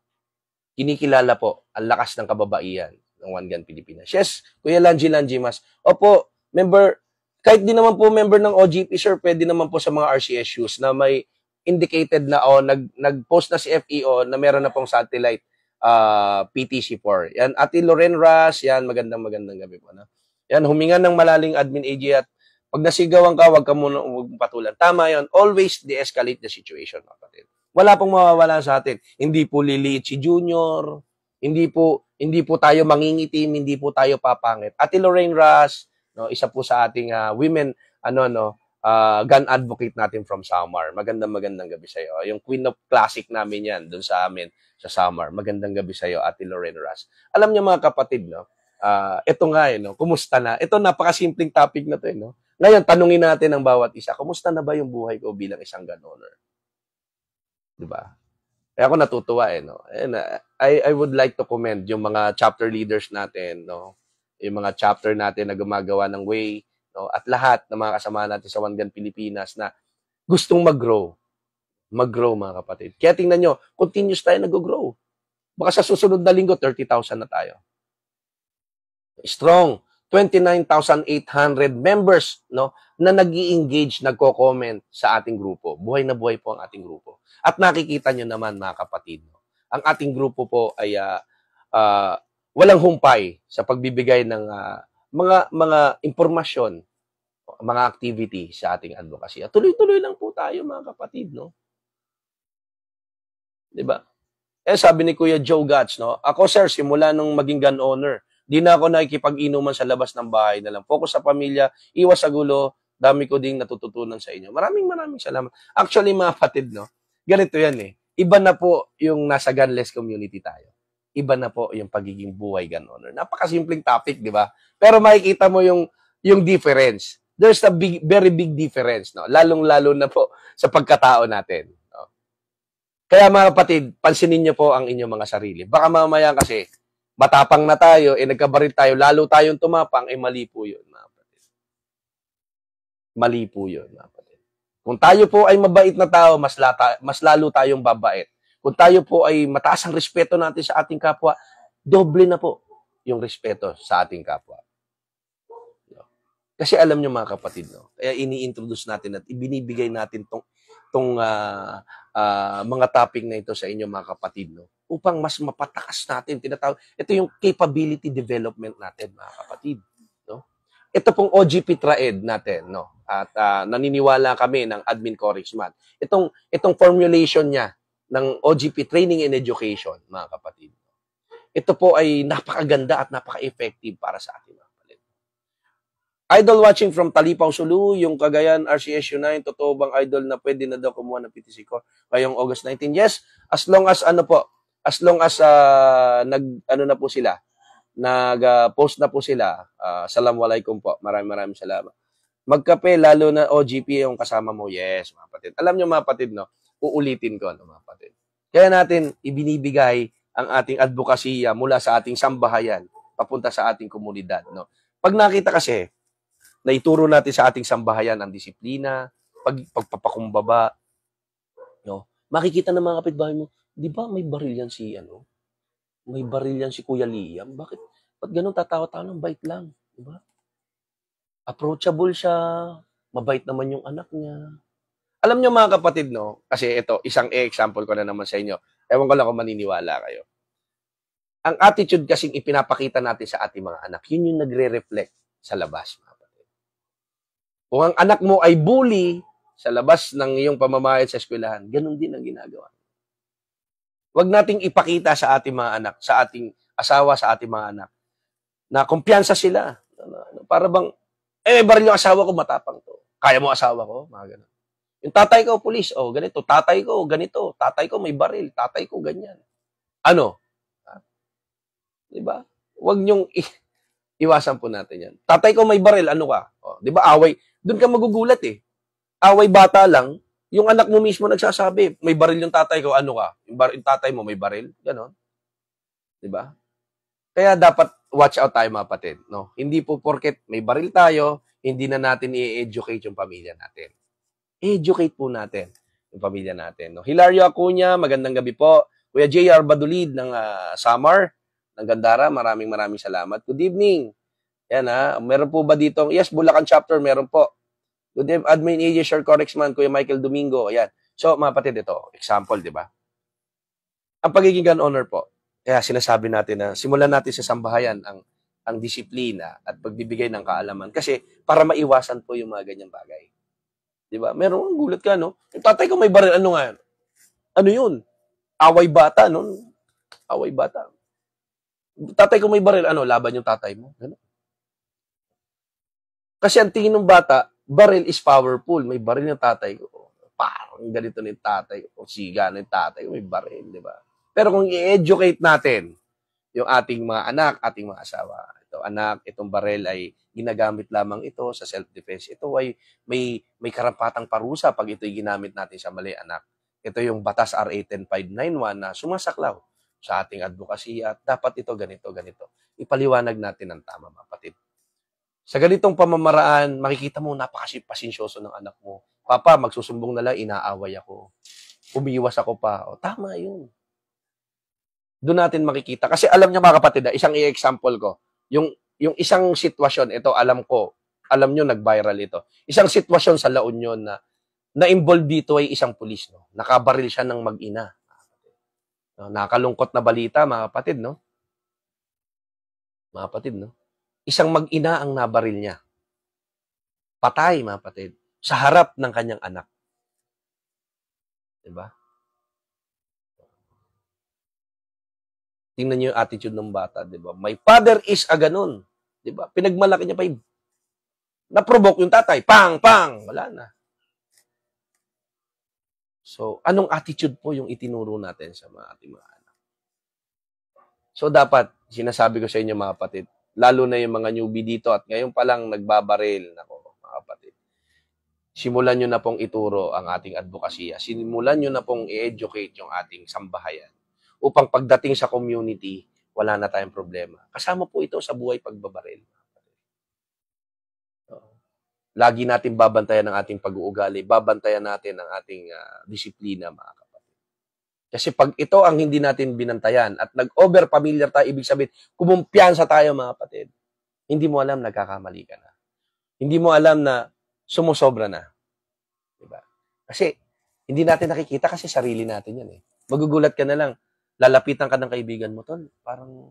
kinikilala po ang lakas ng kababaihan ng Wangan Pilipinas. Yes, Kuya Lanji Lanji Opo, member, kahit di naman po member ng OGP, sir, pwede naman po sa mga RCSUs na may indicated na o oh, nag nag-post na si FEO na meron na pong satellite uh, ah, PTC4. Yan, Ate Loren Ras, yan, magandang magandang gabi po. Ano? Yan, huminga ng malaling admin AG at pag nasigawan ka, wag ka muna wag patulan. Tama yon. Always de-escalate the situation, kapatid. Wala pong mawawala sa atin. Hindi po liliit si Junior. Hindi po hindi po tayo mangingitim, hindi po tayo papangit. Ate Lorraine Ras, no, isa po sa ating uh, women ano no, uh, gun advocate natin from Samar. Magandang magandang gabi sa iyo. Yung Queen of Classic namin yan doon sa amin sa Samar. Magandang gabi sa iyo, Ate Lorraine Ras. Alam niyo mga kapatid, no? Uh, ah, ito nga, eh, no? kumusta na? Ito, napakasimpleng topic na to. Eh, no? Ngayon, tanungin natin ang bawat isa, kumusta na ba yung buhay ko bilang isang gun owner? Di ba? Eh ako natutuwa eh, no? And, uh, I, I would like to commend yung mga chapter leaders natin, no? Yung mga chapter natin na gumagawa ng way, no? at lahat ng mga kasama natin sa One Gun Pilipinas na gustong mag-grow. Mag-grow mga kapatid. Kaya tingnan nyo, continuous tayo nag-grow. Baka sa susunod na linggo, 30,000 na tayo. Strong. 29,800 members no na nag engage nagko-comment sa ating grupo. Buhay na buhay po ang ating grupo. At nakikita nyo naman mga kapatid, no? ang ating grupo po ay uh, uh, walang humpay sa pagbibigay ng uh, mga mga impormasyon, mga activity sa ating advocacy. At tuloy-tuloy lang po tayo mga kapatid, no? 'Di ba? Eh sabi ni Kuya Joe Gats, no? Ako sir, simula nung maging gun owner, di na ako nakikipag-inuman sa labas ng bahay na lang. Focus sa pamilya, iwas sa gulo, dami ko ding natututunan sa inyo. Maraming maraming salamat. Actually mga kapatid, no? Ganito 'yan eh. Iba na po yung nasa gunless community tayo iba na po yung pagiging buhay ganon. Napakasimpleng topic, di ba? Pero makikita mo yung, yung difference. There's a big, very big difference, no? Lalong-lalo na po sa pagkatao natin. No? Kaya mga kapatid, pansinin niyo po ang inyong mga sarili. Baka mamaya kasi, matapang na tayo, eh nagkabarit tayo, lalo tayong tumapang, eh mali po yun, mga kapatid. Mali po yun, mga kapatid. Kung tayo po ay mabait na tao, mas, lata, mas lalo tayong babait. Kung tayo po ay mataas ang respeto natin sa ating kapwa, doble na po yung respeto sa ating kapwa. Kasi alam nyo mga kapatid, no? kaya ini-introduce natin at ibinibigay natin tong, tong uh, uh, mga topic na ito sa inyo mga kapatid. No? Upang mas mapatakas natin, tinatawag, ito yung capability development natin mga kapatid. No? Ito pong OGP Traed natin, no? at uh, naniniwala kami ng Admin Corrix Itong, itong formulation niya, ng OGP Training and Education, mga kapatid. Ito po ay napakaganda at napaka-effective para sa atin. Idol watching from Talipaw, Sulu, yung Cagayan RCS U9, totoo bang idol na pwede na daw kumuha ng PTC ko ngayong August 19? Yes, as long as ano po, as long as uh, nag ano na po sila, nag-post ah, uh, na po sila. Uh, ah, Assalamualaikum po. Maraming maraming salamat. Magkape lalo na OGP yung kasama mo. Yes, mga patid. Alam niyo mga patid no, uulitin ko, ano mga kapatid. Kaya natin ibinibigay ang ating advokasya mula sa ating sambahayan papunta sa ating komunidad. No? Pag nakita kasi, na ituro natin sa ating sambahayan ang disiplina, pag, pagpapakumbaba, no? makikita ng mga kapitbahay mo, di ba may baril yan si, ano? May baril yan si Kuya Liam. Bakit? Ba't ganun tatawa-tawa ng bait lang? Di ba? Approachable siya, mabait naman yung anak niya, alam nyo mga kapatid, no? Kasi ito, isang example ko na naman sa inyo. Ewan ko lang kung maniniwala kayo. Ang attitude kasing ipinapakita natin sa ating mga anak, yun yung nagre-reflect sa labas, mga kapatid. Kung ang anak mo ay bully sa labas ng iyong pamamahay sa eskwelahan, ganun din ang ginagawa. Huwag nating ipakita sa ating mga anak, sa ating asawa, sa ating mga anak, na kumpiyansa sila. Ano, ano, para bang, eh, may baril yung asawa ko, matapang to. Kaya mo asawa ko? Mga ganun. Yung tatay ko, pulis, oh, ganito. Tatay ko, ganito. Tatay ko, may baril. Tatay ko, ganyan. Ano? Di ba? Huwag niyong i- iwasan po natin yan. Tatay ko, may baril. Ano ka? Oh, Di ba? away. Doon ka magugulat eh. Away bata lang. Yung anak mo mismo nagsasabi, may baril yung tatay ko. Ano ka? Yung, bar- yung tatay mo, may baril. Ganon. Di ba? Kaya dapat watch out tayo mga patid. No? Hindi po porket may baril tayo, hindi na natin i-educate yung pamilya natin educate po natin yung pamilya natin. No? Hilario Acuña, magandang gabi po. Kuya JR Badulid ng uh, Samar, ng Gandara, maraming maraming salamat. Good evening. Yan ha, ah, meron po ba dito? yes, Bulacan chapter, meron po. Good evening, Admin AJ Sir Corexman, Kuya Michael Domingo, ayan. So, mga patid, ito, example, di ba? Ang pagiging gun owner po, kaya sinasabi natin na simulan natin sa sambahayan ang ang disiplina at pagbibigay ng kaalaman kasi para maiwasan po yung mga ganyang bagay. Di ba? Meron ang gulat ka, no? Yung tatay ko may baril, ano nga yan? Ano yun? Away bata, no? Away bata. Tatay ko may baril, ano? Laban yung tatay mo. Ano? Kasi ang tingin ng bata, baril is powerful. May baril yung tatay ko. Parang ganito ni tatay ko. Siga ni tatay ko, may baril, di ba? Pero kung i-educate natin yung ating mga anak, ating mga asawa, ito, anak, itong barel ay ginagamit lamang ito sa self-defense. Ito ay may, may karapatang parusa pag ito ay ginamit natin sa mali, anak. Ito yung batas RA 10591 na sumasaklaw sa ating advokasya at dapat ito ganito, ganito. Ipaliwanag natin ng tama, mga kapatid. Sa ganitong pamamaraan, makikita mo napakasimpasensyoso ng anak mo. Papa, magsusumbong na lang, inaaway ako. umiiwas ako pa. O, tama yun. Doon natin makikita. Kasi alam niya mga kapatid, isang i-example ko. Yung, yung isang sitwasyon, ito alam ko, alam nyo nag-viral ito. Isang sitwasyon sa La Union na na-involve dito ay isang pulis. No? Nakabaril siya ng mag-ina. No, nakalungkot na balita, mga kapatid, no? Mga kapatid, no? Isang mag-ina ang nabaril niya. Patay, mga kapatid. Sa harap ng kanyang anak. Diba? Tingnan niyo yung attitude ng bata, di ba? My father is a ganun. Di ba? Pinagmalaki niya pa yung naprovoke yung tatay. Pang, pang! Wala na. So, anong attitude po yung itinuro natin sa mga ating mga anak? So, dapat, sinasabi ko sa inyo mga kapatid, lalo na yung mga newbie dito at ngayon pa lang nagbabaril. Nako, mga kapatid. Simulan nyo na pong ituro ang ating advokasya. Simulan nyo na pong i-educate yung ating sambahayan upang pagdating sa community, wala na tayong problema. Kasama po ito sa buhay pagbabaril. Lagi natin babantayan ang ating pag-uugali, babantayan natin ang ating uh, disiplina, mga kapatid. Kasi pag ito ang hindi natin binantayan at nag-over familiar tayo, ibig sabihin, kumumpiyansa tayo, mga kapatid, hindi mo alam nagkakamali ka na. Hindi mo alam na sumusobra na. Diba? Kasi hindi natin nakikita kasi sarili natin yan eh. Magugulat ka na lang, lalapitan ka ng kaibigan mo, tol, parang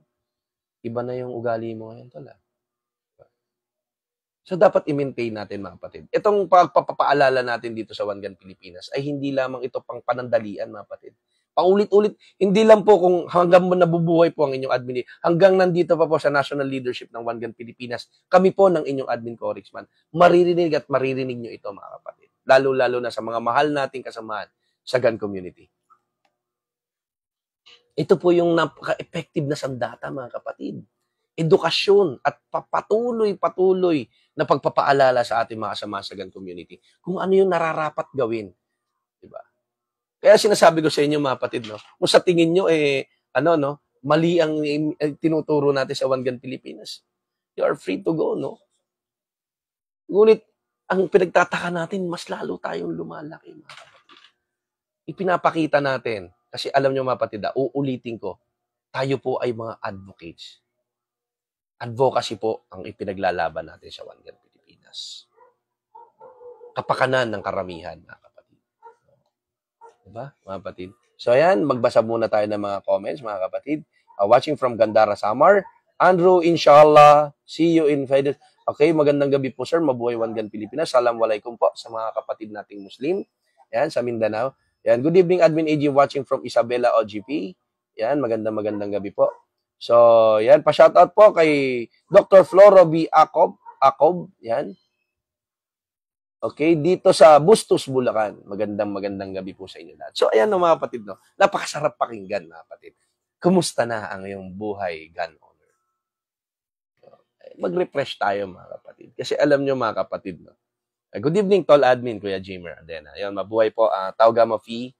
iba na yung ugali mo ngayon, tol. Ah. So, dapat i-maintain natin, mga kapatid. Itong pagpapaalala natin dito sa Wangan, Pilipinas, ay hindi lamang ito pang panandalian, mga kapatid. Paulit-ulit, hindi lang po kung hanggang mo nabubuhay po ang inyong admin, hanggang nandito pa po sa national leadership ng Wangan, Pilipinas, kami po ng inyong admin Corexman, maririnig at maririnig nyo ito, mga kapatid. Lalo-lalo na sa mga mahal nating kasamahan sa GAN community. Ito po yung napaka-effective na sandata mga kapatid. Edukasyon at papatuloy-patuloy na pagpapaalala sa ating mga samasagan community kung ano yung nararapat gawin. Diba? Kaya sinasabi ko sa inyo mga kapatid, no? kung sa tingin nyo, eh, ano, no? mali ang eh, tinuturo natin sa Wangan Pilipinas, you are free to go. No? Ngunit, ang pinagtataka natin, mas lalo tayong lumalaki mga kapatid. Ipinapakita natin kasi alam nyo mga patida, ah, uulitin ko, tayo po ay mga advocates. Advocacy po ang ipinaglalaban natin sa One God Pilipinas. Kapakanan ng karamihan, mga kapatid. Diba, mga kapatid? So ayan, magbasa muna tayo ng mga comments, mga kapatid. Uh, watching from Gandara, Samar. Andrew, inshallah, see you in Friday. Okay, magandang gabi po sir. Mabuhay Wangan Pilipinas. Salam walaikum po sa mga kapatid nating Muslim. Yan, sa Mindanao. Yan, good evening Admin AG watching from Isabela OGP. Yan, magandang magandang gabi po. So, yan, pa-shoutout po kay Dr. Floro B. Acob. Acob, yan. Okay, dito sa Bustos, Bulacan. Magandang magandang gabi po sa inyo lahat. So, ayan no, mga kapatid, no? napakasarap pakinggan mga kapatid. Kumusta na ang iyong buhay, gun owner? So, eh, mag-refresh tayo mga kapatid. Kasi alam nyo mga kapatid, no? Eh, good evening, Tol Admin, Kuya Jimmer. Then, ayun, mabuhay po. Uh, ah, Tau Gamma Phi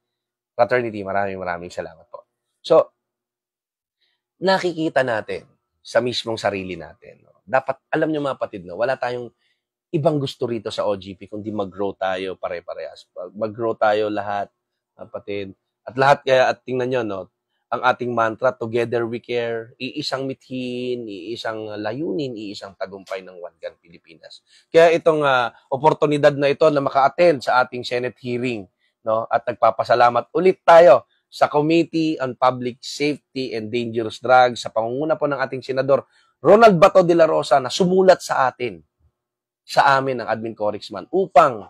Fraternity, maraming maraming salamat po. So, nakikita natin sa mismong sarili natin. No? Dapat, alam nyo mga patid, no? wala tayong ibang gusto rito sa OGP kundi mag-grow tayo pare-parehas. Mag-grow tayo lahat, mga patid. At lahat kaya, at tingnan nyo, no? ang ating mantra, Together We Care, iisang mithin, iisang layunin, iisang tagumpay ng One God Pilipinas. Kaya itong uh, oportunidad na ito na maka-attend sa ating Senate hearing, no? at nagpapasalamat ulit tayo sa Committee on Public Safety and Dangerous Drugs sa pangunguna po ng ating Senador Ronald Bato de la Rosa na sumulat sa atin, sa amin ng Admin Corexman upang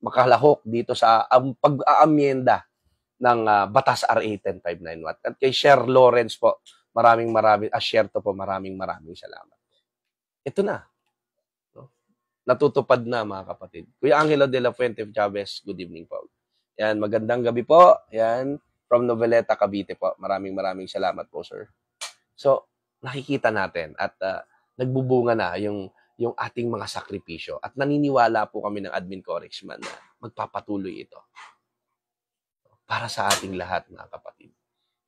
makalahok dito sa um, pag-aamyenda ng uh, Batas RA 10591. At kay Sher Lawrence po, maraming maraming, ah, Sher to po, maraming maraming salamat. Ito na. No? Natutupad na mga kapatid. Kuya Angelo de la Fuente Chavez, good evening po. Yan, magandang gabi po. Yan, from Noveleta, Cavite po. Maraming maraming salamat po, sir. So, nakikita natin at uh, nagbubunga na yung yung ating mga sakripisyo. At naniniwala po kami ng Admin Corex man na magpapatuloy ito para sa ating lahat, mga kapatid.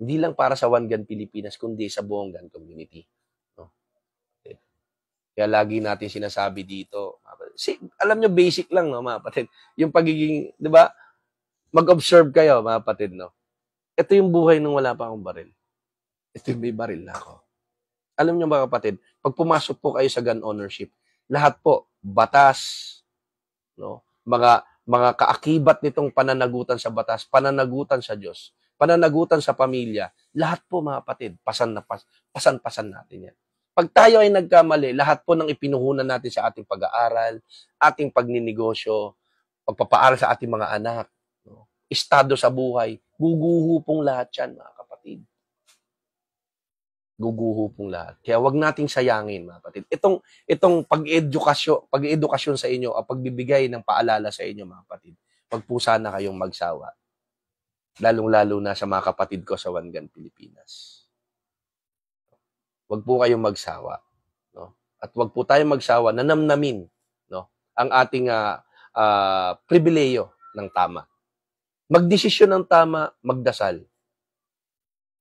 Hindi lang para sa One Gun Pilipinas, kundi sa buong gan community. No? Kaya lagi natin sinasabi dito, si, alam nyo, basic lang, no, mga kapatid. Yung pagiging, di ba, mag-observe kayo, mga kapatid, no? Ito yung buhay nung wala pa akong baril. Ito yung may baril na ako. Alam nyo, mga kapatid, pag pumasok po kayo sa gun ownership, lahat po, batas, no? mga mga kaakibat nitong pananagutan sa batas, pananagutan sa Diyos, pananagutan sa pamilya, lahat po mga kapatid, pasan na pas, pasan pasan natin yan. Pag tayo ay nagkamali, lahat po ng ipinuhunan natin sa ating pag-aaral, ating pagninegosyo, pagpapaaral sa ating mga anak, no? estado sa buhay, guguho pong lahat yan mga kapatid guguho pong lahat. Kaya wag nating sayangin, mga kapatid. Itong, itong pag-edukasyon, pag-edukasyon sa inyo, o pagbibigay ng paalala sa inyo, mga kapatid, wag po sana kayong magsawa. Lalong-lalo na sa mga kapatid ko sa Wangan, Pilipinas. Wag po kayong magsawa. No? At wag po tayong magsawa na namnamin no? ang ating uh, uh, pribileyo ng tama. Magdesisyon ng tama, magdasal.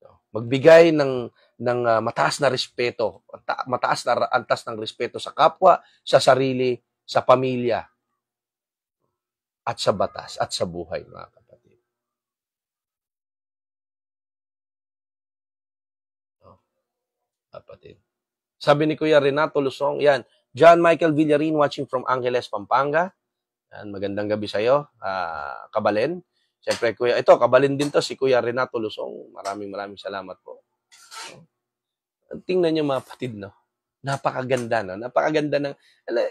No? Magbigay ng ng uh, mataas na respeto, mataas na antas ng respeto sa kapwa, sa sarili, sa pamilya, at sa batas, at sa buhay, mga kapatid. No? Kapatid. Sabi ni Kuya Renato Lusong, yan, John Michael Villarin watching from Angeles, Pampanga. Yan, magandang gabi sa iyo, uh, ah, Kabalen. Siyempre, Kuya, ito, Kabalen din to, si Kuya Renato Lusong. Maraming maraming salamat po. Tingnan niyo mga kapatid, no? Napakaganda, no? Napakaganda ng...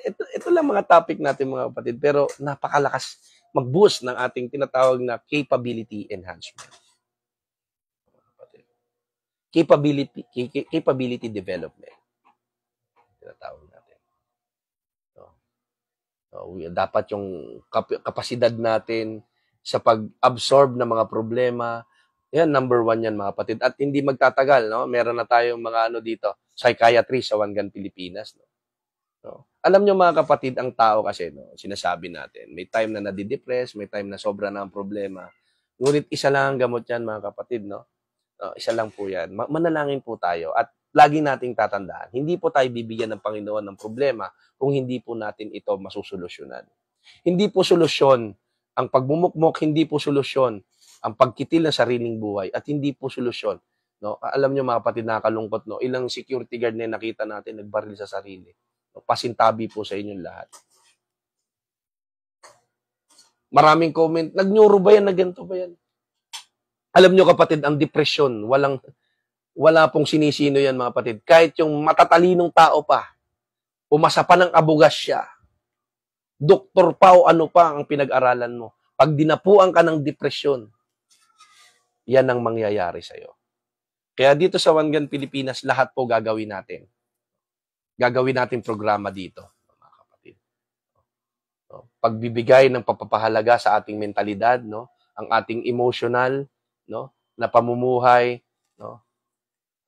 Ito, ito lang mga topic natin, mga kapatid. Pero napakalakas mag-boost ng ating tinatawag na capability enhancement. Capability, capability development. Tinatawag natin. So, so, dapat yung kap- kapasidad natin sa pag-absorb ng mga problema, yan, number one yan mga kapatid. At hindi magtatagal, no? Meron na tayong mga ano dito, psychiatrist sa Wangan, Pilipinas. No? No? Alam nyo mga kapatid, ang tao kasi, no, sinasabi natin, may time na nadidepress, may time na sobra na ang problema. Ngunit isa lang ang gamot yan mga kapatid, no? no isa lang po yan. Manalangin po tayo at lagi nating tatandaan, hindi po tayo bibigyan ng Panginoon ng problema kung hindi po natin ito masusolusyonan. Hindi po solusyon ang pagmumukmok, hindi po solusyon ang pagkitil ng sariling buhay at hindi po solusyon. No? Alam niyo mga kapatid, nakakalungkot, no? ilang security guard na nakita natin nagbaril sa sarili. No? Pasintabi po sa inyong lahat. Maraming comment, nagnyuro ba yan, nagganto ba yan? Alam niyo kapatid, ang depression, walang, wala pong sinisino yan mga kapatid. Kahit yung matatalinong tao pa, umasa pa ng abugas siya, doktor pa o ano pa ang pinag-aralan mo. Pag dinapuan ka ng depresyon, yan ang mangyayari sa'yo. Kaya dito sa One Gun Pilipinas, lahat po gagawin natin. Gagawin natin programa dito, mga kapatid. No? Pagbibigay ng papapahalaga sa ating mentalidad, no? ang ating emotional, no? na pamumuhay. No?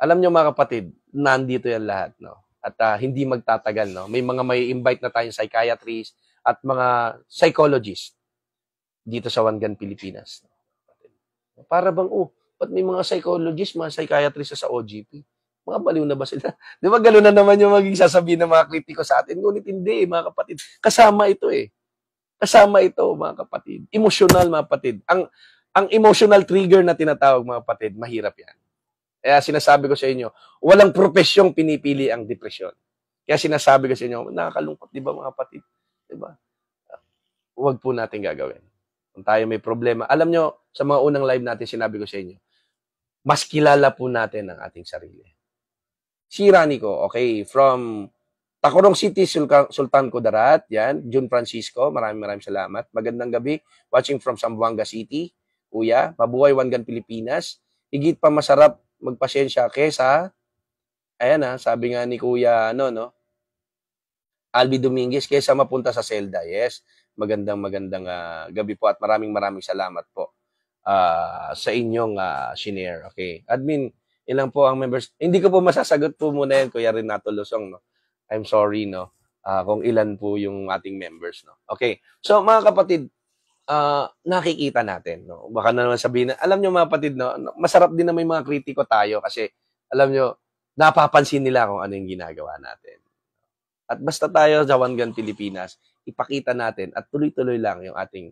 Alam nyo mga kapatid, nandito yan lahat. No? At uh, hindi magtatagal. No? May mga may invite na tayong psychiatrist at mga psychologist dito sa One Gun Pilipinas. No? Para bang, oh, ba't may mga psychologist, mga psychiatrist sa OGP? Mga baliw na ba sila? Di ba gano'n na naman yung maging sasabihin ng mga kritiko sa atin? Ngunit hindi, mga kapatid. Kasama ito eh. Kasama ito, mga kapatid. Emotional, mga kapatid. Ang, ang emotional trigger na tinatawag, mga kapatid, mahirap yan. Kaya sinasabi ko sa inyo, walang profesyong pinipili ang depresyon. Kaya sinasabi ko sa inyo, nakakalungkot, di ba mga kapatid? Di ba? Huwag po natin gagawin. Kung tayo may problema. Alam nyo, sa mga unang live natin, sinabi ko sa inyo, mas kilala po natin ang ating sarili. Si Ranico, okay, from Tacorong City, Sultan Kudarat, yan, June Francisco, maraming maraming salamat. Magandang gabi, watching from Sambuanga City, Kuya, mabuhay Wangan, Pilipinas. Higit pa masarap magpasensya kesa, ayan ha, ah, sabi nga ni Kuya, ano, no, Albi Dominguez, kesa mapunta sa Selda, yes magandang magandang uh, gabi po at maraming maraming salamat po uh, sa inyong uh, ah, senior. Okay. Admin, ilang po ang members? Hindi ko po masasagot po muna yan, Kuya Renato Lusong. No? I'm sorry, no? Uh, kung ilan po yung ating members. No? Okay. So, mga kapatid, uh, nakikita natin. No? Baka na naman sabihin na, alam nyo mga kapatid, no? masarap din na may mga kritiko tayo kasi, alam nyo, napapansin nila kung ano yung ginagawa natin. At basta tayo, Jawangan Pilipinas, ipakita natin at tuloy-tuloy lang yung ating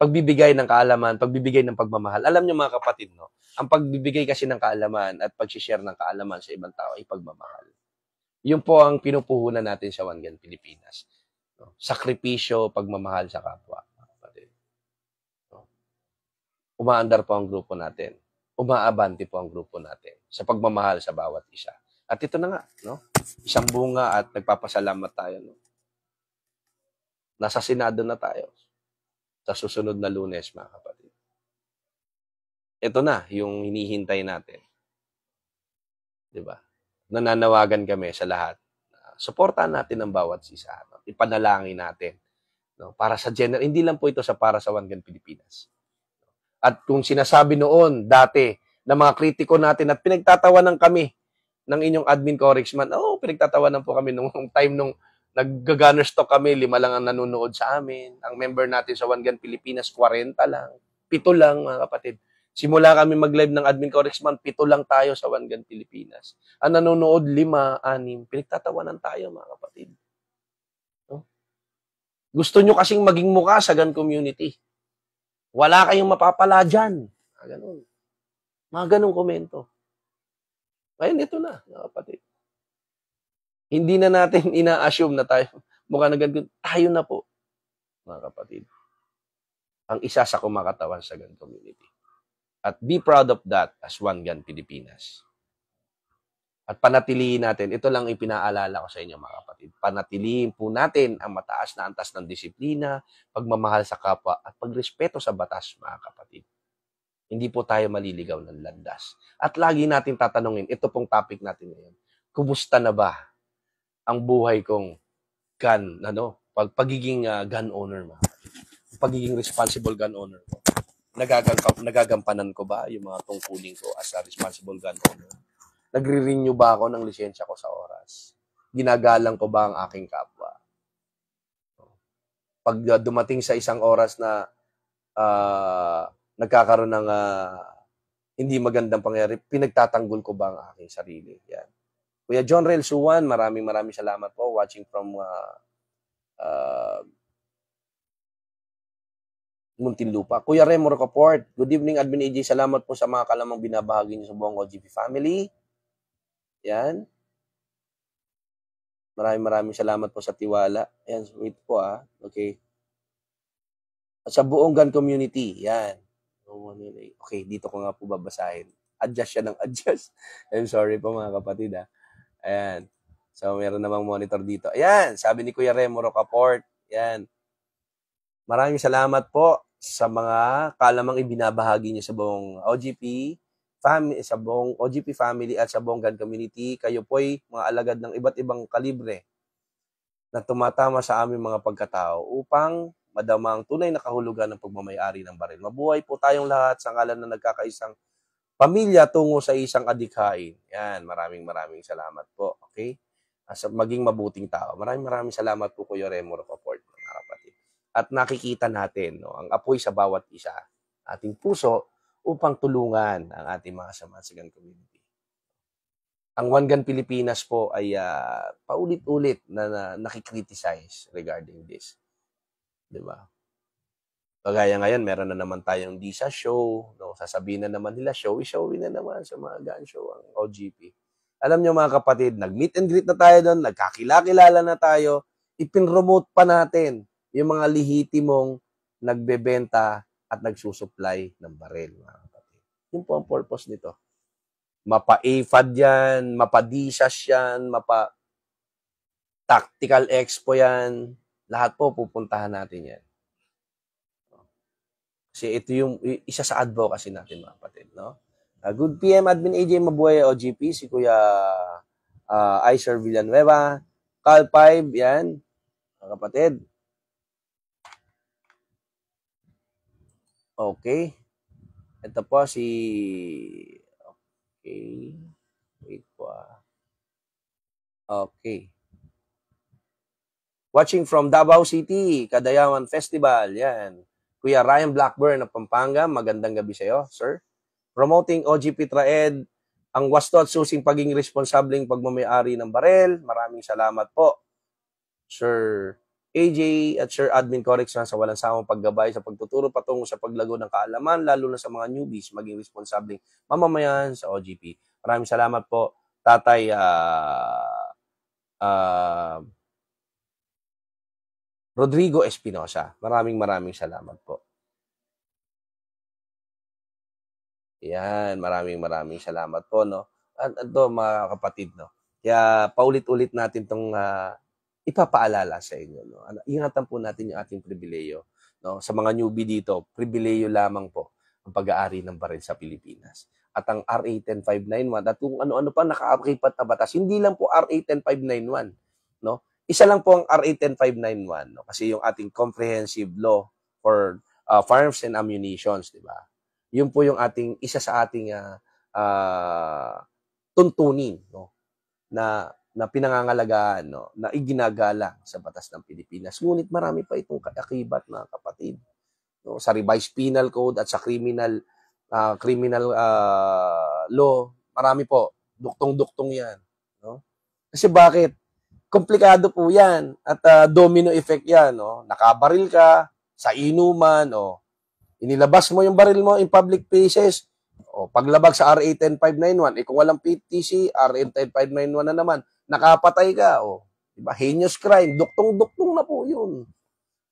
pagbibigay ng kaalaman, pagbibigay ng pagmamahal. Alam niyo mga kapatid, no? Ang pagbibigay kasi ng kaalaman at pag-share ng kaalaman sa ibang tao ay pagmamahal. Yun po ang pinupuhunan natin sa Wangan Pilipinas. No? Sakripisyo, pagmamahal sa kapwa. Kapatid. No? Umaandar po ang grupo natin. Umaabanti po ang grupo natin sa pagmamahal sa bawat isa. At ito na nga, no? Isang bunga at nagpapasalamat tayo, no? Nasa Senado na tayo sa susunod na lunes, mga kapatid. Ito na yung hinihintay natin. Di ba? Nananawagan kami sa lahat. Suportahan natin ang bawat isa. No? Ipanalangin natin. No? Para sa general, hindi lang po ito sa para sa Wangan Pilipinas. At kung sinasabi noon, dati, ng mga kritiko natin at pinagtatawanan kami ng inyong admin correction man. Oo, oh, pinagtatawanan po kami nung, nung time nung Nag-gunner stock kami, lima lang ang nanonood sa amin. Ang member natin sa One Gun Pilipinas, 40 lang. Pito lang, mga kapatid. Simula kami mag-live ng Admin Corex Man, pito lang tayo sa One Gun Pilipinas. Ang nanonood, lima, anim. Pinagtatawanan tayo, mga kapatid. No? Gusto nyo kasing maging mukha sa gun community. Wala kayong mapapala dyan. Mga ganun. Mga ganun komento. Ngayon, ito na, mga kapatid. Hindi na natin ina-assume na tayo, mukha na ganito. Tayo na po, mga kapatid. Ang isa sa kumakatawan sa GAN community. At be proud of that as One GAN Pilipinas. At panatiliin natin, ito lang ipinaalala ko sa inyo mga kapatid, panatiliin po natin ang mataas na antas ng disiplina, pagmamahal sa kapwa, at pagrespeto sa batas mga kapatid. Hindi po tayo maliligaw ng landas. At lagi natin tatanungin, ito pong topic natin ngayon, kumusta na ba ang buhay kong gun, ano, pag, pagiging uh, gun owner ma. Pagiging responsible gun owner ko. Nagagamp- nagagampanan ko ba yung mga tungkulin ko as a responsible gun owner? Nagre-renew ba ako ng lisensya ko sa oras? Ginagalang ko ba ang aking kapwa? Pag uh, dumating sa isang oras na uh, nagkakaroon ng uh, hindi magandang pangyayari, pinagtatanggol ko ba ang aking sarili? Yan. Kuya John Rel Suwan, maraming maraming salamat po watching from uh, uh, Muntinlupa. Kuya Remo Rocaport, good evening Admin AJ. Salamat po sa mga kalamang binabahagi niyo sa buong OGP family. Yan. Maraming maraming salamat po sa tiwala. Yan, wait po ah. Okay. At sa buong gun community, yan. Okay, dito ko nga po babasahin. Adjust siya ng adjust. I'm sorry po mga kapatid ah. Ayan. So, meron namang monitor dito. Ayan, sabi ni Kuya Remo Rocaport. Ayan. Maraming salamat po sa mga kalamang ibinabahagi niyo sa buong OGP family, sa buong OGP family at sa buong GAN community. Kayo po ay mga alagad ng iba't ibang kalibre na tumatama sa aming mga pagkatao upang madama ang tunay na kahulugan ng pagmamayari ng baril. Mabuhay po tayong lahat sa ngalan ng nagkakaisang pamilya tungo sa isang adikhain. Yan, maraming maraming salamat po. Okay? As ah, maging mabuting tao. Maraming maraming salamat po Kuya Remo Rocafort, mga kapatid. At nakikita natin no, ang apoy sa bawat isa, ating puso, upang tulungan ang ating mga samasagan community. Ang Wangan Pilipinas po ay uh, paulit-ulit na, na nakikriticize regarding this. Di ba? Kagaya ngayon, meron na naman tayong di show. No? Sasabihin na naman nila, showy-showy na naman sa mga gan show ang OGP. Alam nyo mga kapatid, nag-meet and greet na tayo doon, nagkakilakilala na tayo, ipinromote pa natin yung mga lihiti mong nagbebenta at nagsusupply ng baril, mga kapatid. Yun po ang purpose nito. Mapa-AFAD yan, mapa-DSAS yan, mapa-tactical expo yan. Lahat po pupuntahan natin yan. Kasi ito yung isa sa advocacy natin mga kapatid. No? Uh, good PM, Admin AJ Mabuhay OGP, si Kuya uh, ah, Iser Villanueva, Cal 5, yan, mga kapatid. Okay. Ito po si... Okay. Wait po ah. Okay. Watching from Davao City, Kadayawan Festival. Yan. Kuya Ryan Blackburn ng Pampanga, magandang gabi sa iyo, sir. Promoting OGP Traed, ang wasto at susing paging responsableng pagmamayari ng barel. Maraming salamat po, Sir AJ at Sir Admin Corex na sa walang samang paggabay sa pagtuturo patungo sa paglago ng kaalaman, lalo na sa mga newbies, maging responsableng mamamayan sa OGP. Maraming salamat po, Tatay uh, uh, Rodrigo Espinosa. Maraming maraming salamat po. Yan, maraming maraming salamat po, no? At ito, mga kapatid, no? Kaya paulit-ulit natin tong uh, ipapaalala sa inyo, no? Ano, ingatan po natin yung ating pribileyo, no? Sa mga newbie dito, pribileyo lamang po ang pag-aari ng baril sa Pilipinas at ang RA 10591 at kung ano-ano pa nakaakipat na batas. Hindi lang po RA 10591, no? Isa lang po ang RA 10591 no? kasi yung ating comprehensive law for uh, firearms and ammunitions, di ba? Yun po yung ating isa sa ating uh, uh, tuntunin no? na na pinangangalagaan, no? na iginagalang sa batas ng Pilipinas. Ngunit marami pa itong akibat na kapatid. No? Sa revised penal code at sa criminal uh, criminal uh, law, marami po, duktong-duktong yan. No? Kasi bakit? komplikado po yan. At uh, domino effect yan. No? Oh. Nakabaril ka sa inuman. Oh. Inilabas mo yung baril mo in public places. Oh, paglabag sa RA 10591, eh kung walang PTC, RA 10591 na naman, nakapatay ka. O, oh. diba? Heinous crime. Duktong-duktong na po yun.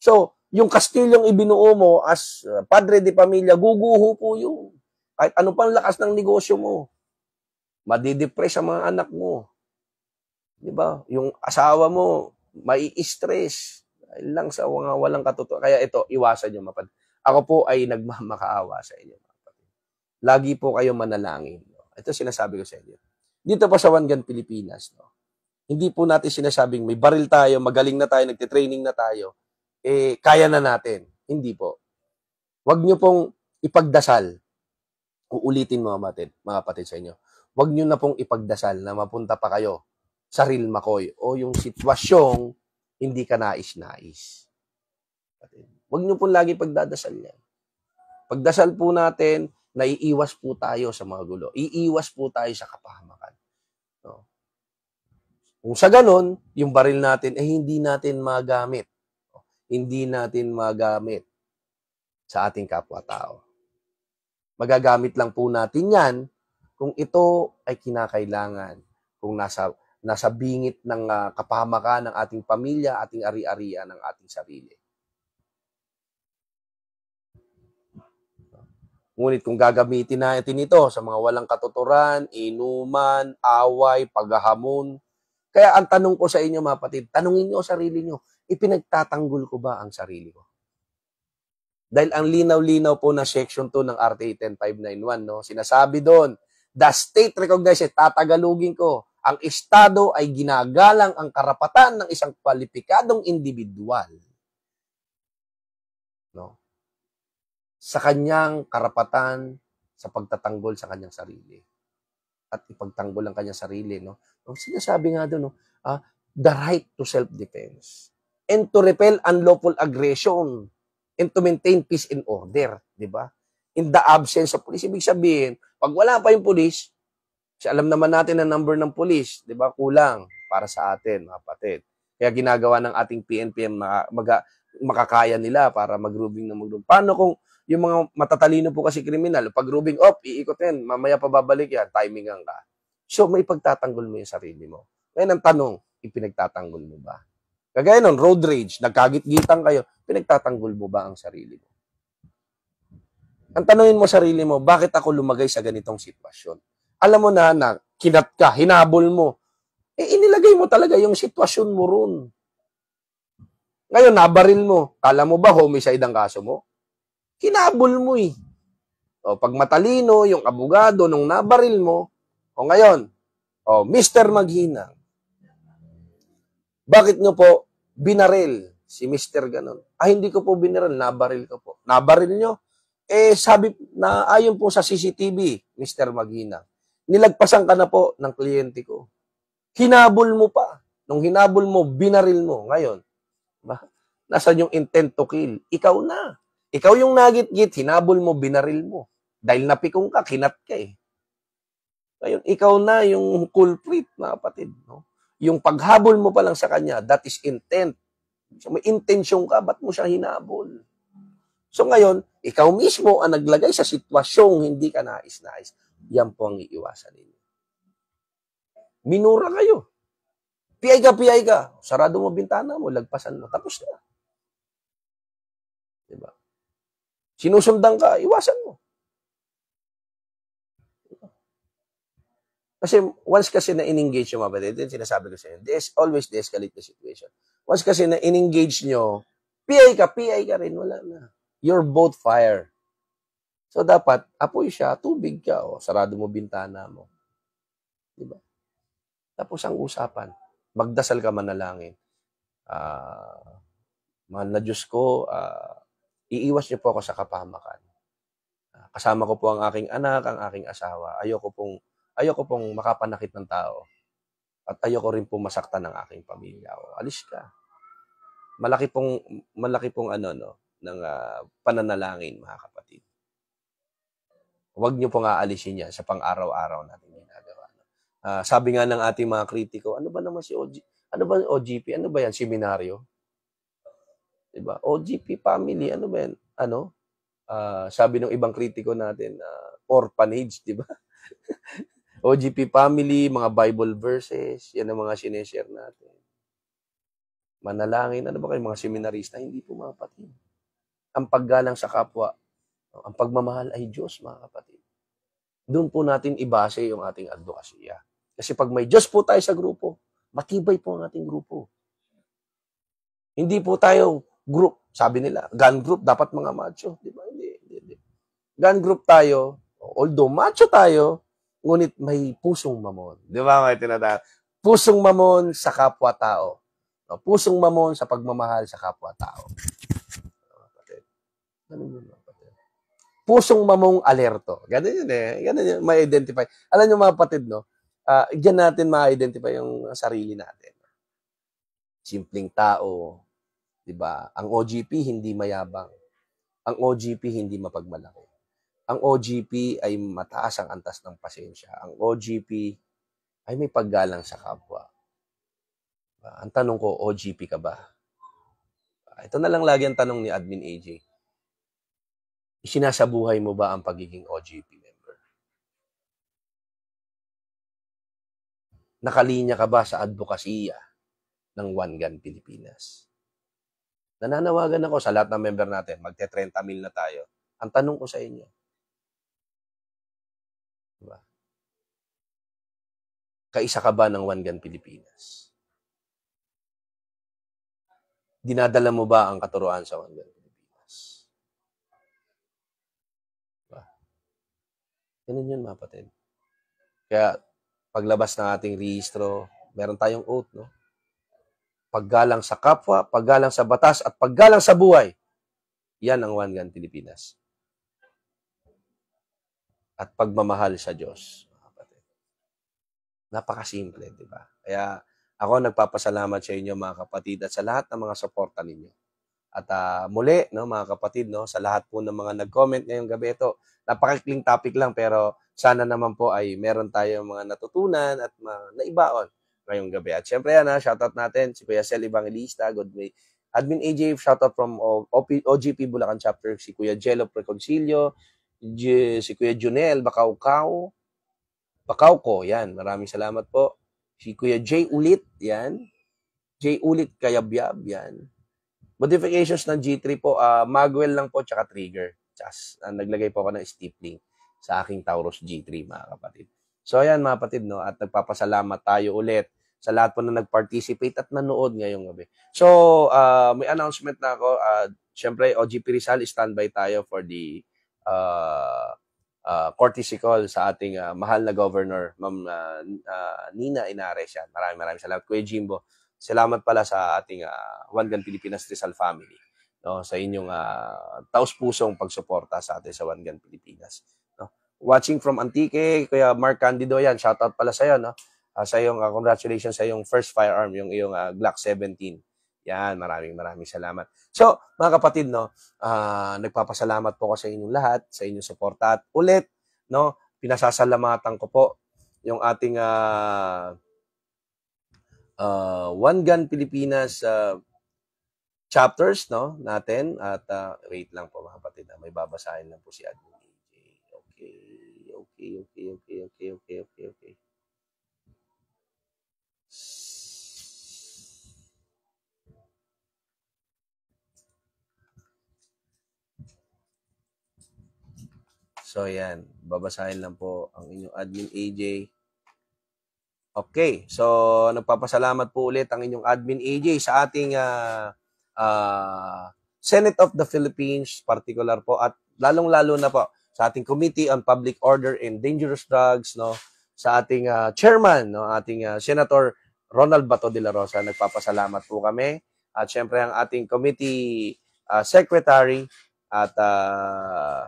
So, yung kastilyong ibinuo mo as ah, padre de pamilya, guguho po yun. Kahit ano pang lakas ng negosyo mo. Madidepress ang mga anak mo Di ba? Yung asawa mo, mai-stress dahil lang sa mga walang katotohanan. Kaya ito, iwasan niyo mapad. Ako po ay nagmamakaawa sa inyo. Lagi po kayo manalangin. No? Ito sinasabi ko sa inyo. Dito pa sa Wangan, Pilipinas, no? hindi po natin sinasabing may baril tayo, magaling na tayo, nagtitraining na tayo, eh, kaya na natin. Hindi po. Huwag nyo pong ipagdasal. Uulitin mga, matin, mga patid sa inyo. Huwag nyo na pong ipagdasal na mapunta pa kayo saril makoy o yung sitwasyong hindi ka nais-nais. Huwag niyo po lagi pagdadasal yan. Pagdasal po natin, naiiwas po tayo sa mga gulo. Iiwas po tayo sa kapahamakan. No? Kung sa ganon, yung baril natin, eh hindi natin magamit. No? Hindi natin magamit sa ating kapwa-tao. Magagamit lang po natin yan kung ito ay kinakailangan. Kung nasa nasa bingit ng uh, kapahamakan ng ating pamilya, ating ari-arian, ng ating sarili. Ngunit kung gagamitin natin ito sa mga walang katuturan, inuman, away, paghahamon, kaya ang tanong ko sa inyo mga patid, tanungin niyo sarili niyo, ipinagtatanggol ko ba ang sarili ko? Dahil ang linaw-linaw po na section 2 ng RTA 10591, no? sinasabi doon, the state recognizes, tatagalugin ko, ang Estado ay ginagalang ang karapatan ng isang kwalipikadong individual no? sa kanyang karapatan sa pagtatanggol sa kanyang sarili at ipagtanggol ang kanyang sarili. No? Ang sinasabi nga doon, no? Uh, the right to self-defense and to repel unlawful aggression and to maintain peace and order, di ba? In the absence of police, ibig sabihin, pag wala pa yung police, kasi alam naman natin ang number ng pulis, di ba? Kulang para sa atin, mga kapatid. Kaya ginagawa ng ating PNP mag, mag, makakaya nila para mag-rubing ng magrubing. Paano kung yung mga matatalino po kasi kriminal, pag rubing off, iikot mamaya pa babalik yan, timingan ka. So, may pagtatanggol mo yung sarili mo. Ngayon ang tanong, ipinagtatanggol mo ba? Kagaya nun, road rage, nagkagit-gitang kayo, pinagtatanggol mo ba ang sarili mo? Ang tanongin mo sarili mo, bakit ako lumagay sa ganitong sitwasyon? alam mo na na kinat ka, hinabol mo, eh inilagay mo talaga yung sitwasyon mo ron. Ngayon, nabaril mo. Kala mo ba homicide ang kaso mo? Hinabol mo eh. O, pag matalino, yung abogado nung nabaril mo, o ngayon, o, Mr. Maghina, bakit nyo po binaril si Mr. Ganon? Ah, hindi ko po binaril, nabaril ko po. Nabaril nyo? Eh, sabi na ayon po sa CCTV, Mr. Maghina, nilagpasan ka na po ng kliyente ko. Hinabol mo pa. Nung hinabol mo, binaril mo. Ngayon, ba? Nasaan yung intent to kill? Ikaw na. Ikaw yung nagit-git, hinabol mo, binaril mo. Dahil napikong ka, kinat ka eh. Ngayon, ikaw na yung culprit, mga kapatid. No? Yung paghabol mo pa lang sa kanya, that is intent. So, may intensyon ka, ba't mo siya hinabol? So ngayon, ikaw mismo ang naglagay sa sitwasyong hindi ka nais-nais. Yan po ang iiwasan ninyo. Minura kayo. Piyay ka, piyay ka. Sarado mo bintana mo, lagpasan mo. Tapos na. Diba? Sinusundan ka, iwasan mo. Kasi once kasi na in-engage yung mabait, yun sinasabi ko sa inyo, There's always de-escalate the situation. Once kasi na in-engage nyo, PI ka, PI ka rin, wala na. You're both fire. So dapat apoy siya, tubig ka, o sarado mo bintana mo. Di ba? Tapos ang usapan, magdasal ka manalangin. Uh, ah, mahal na Diyos ko, uh, iiwas niyo po ako sa kapahamakan. Uh, kasama ko po ang aking anak, ang aking asawa. Ayoko pong, ayoko pong makapanakit ng tao. At ayoko rin pong masaktan ng aking pamilya. O, alis ka. Malaki pong, malaki pong ano, no, ng uh, pananalangin, mga kapatid. Huwag niyo pong aalisin yan sa pang-araw-araw natin ginagawa. Uh, sabi nga ng ating mga kritiko, ano ba naman si OG, ano ba OGP? Ano ba yan? Seminaryo? Diba? OGP family, ano ba yan? Ano? Uh, sabi ng ibang kritiko natin, uh, orphanage, di ba? OGP family, mga Bible verses, yan ang mga sineshare natin. Manalangin, ano ba kayo, mga seminarista, hindi pumapatid. Ang paggalang sa kapwa, ang pagmamahal ay Diyos, mga kapatid. Doon po natin ibase yung ating advokasya. Kasi pag may Diyos po tayo sa grupo, matibay po ang ating grupo. Hindi po tayo group. Sabi nila, gun group, dapat mga macho. Di ba? Hindi, hindi, hindi. Gun group tayo, although macho tayo, ngunit may pusong mamon. Di ba? May tinatawag. Pusong mamon sa kapwa-tao. Pusong mamon sa pagmamahal sa kapwa-tao. Ganun yun pusong mamong alerto. Ganun yun eh. Ganun yun, ma-identify. Alam nyo mga patid, no? Uh, diyan natin ma-identify yung sarili natin. Simpleng tao, di ba? Ang OGP hindi mayabang. Ang OGP hindi mapagmalaki. Ang OGP ay mataas ang antas ng pasensya. Ang OGP ay may paggalang sa kapwa. Ang tanong ko, OGP ka ba? Ito na lang lagi ang tanong ni Admin AJ. Isinasabuhay mo ba ang pagiging OGP member? Nakalinya ka ba sa advokasya ng One Gun Pilipinas? Nananawagan ako sa lahat ng member natin, magte-30 mil na tayo. Ang tanong ko sa inyo, diba? kaisa ka ba ng One Gun Pilipinas? Dinadala mo ba ang katuroan sa One Gun Ganun yun, mga patid. Kaya, paglabas ng ating rehistro, meron tayong oath, no? Paggalang sa kapwa, paggalang sa batas, at paggalang sa buhay. Yan ang One Gun Pilipinas. At pagmamahal sa Diyos, Napakasimple, di ba? Kaya, ako nagpapasalamat sa inyo, mga kapatid, at sa lahat ng mga suporta ninyo. At uh, muli, no, mga kapatid, no, sa lahat po ng mga nag-comment ngayong gabi ito, napakikling topic lang pero sana naman po ay meron tayong mga natutunan at mga naibaon ngayong gabi. At syempre yan, ha, shoutout natin si Kuya Sel Evangelista, good may Admin AJ, shoutout from OGP Bulacan Chapter, si Kuya Jello Preconcilio, si Kuya Junel Bakaukau, Bakauko, yan, maraming salamat po. Si Kuya Jay Ulit, yan. Jay Ulit Kayabyab, yan. Modifications ng G3 po, uh, magwell lang po tsaka trigger. Chas, uh, ah, naglagay po ako ng stippling sa aking Taurus G3 mga kapatid. So ayan mga kapatid no, at nagpapasalamat tayo ulit sa lahat po na nag-participate at nanood ngayong gabi. So uh, may announcement na ako. Uh, Siyempre, OGP Rizal, standby tayo for the uh, uh, courtesy call sa ating uh, mahal na governor, Ma'am uh, uh, Nina Inares Maraming maraming salamat. Kuya Jimbo, Salamat pala sa ating uh, ah, Wangan Pilipinas Rizal family no sa inyong uh, taus-pusong pagsuporta sa atin sa Wangan Pilipinas no watching from Antique kaya Mark Candido yan shout out pala sa iyo no uh, sa iyong uh, congratulations sa iyong first firearm yung iyong uh, Glock 17 yan, maraming maraming salamat. So, mga kapatid, no, uh, nagpapasalamat po ako sa inyong lahat, sa inyong suporta at ulit, no, pinasasalamatan ko po yung ating uh, uh, One Gun Pilipinas uh, chapters no natin at uh, wait lang po mga kapatid, ah, may babasahin lang po si Admin AJ. Okay, okay, okay, okay, okay, okay, okay, okay. So yan, babasahin lang po ang inyong admin AJ. Okay, so nagpapasalamat po ulit ang inyong admin AJ sa ating uh, uh, Senate of the Philippines particular po at lalong-lalo na po sa ating Committee on Public Order and Dangerous Drugs no sa ating uh, chairman no ating uh, Senator Ronald Bato de la Rosa nagpapasalamat po kami at syempre ang ating committee uh, secretary at uh,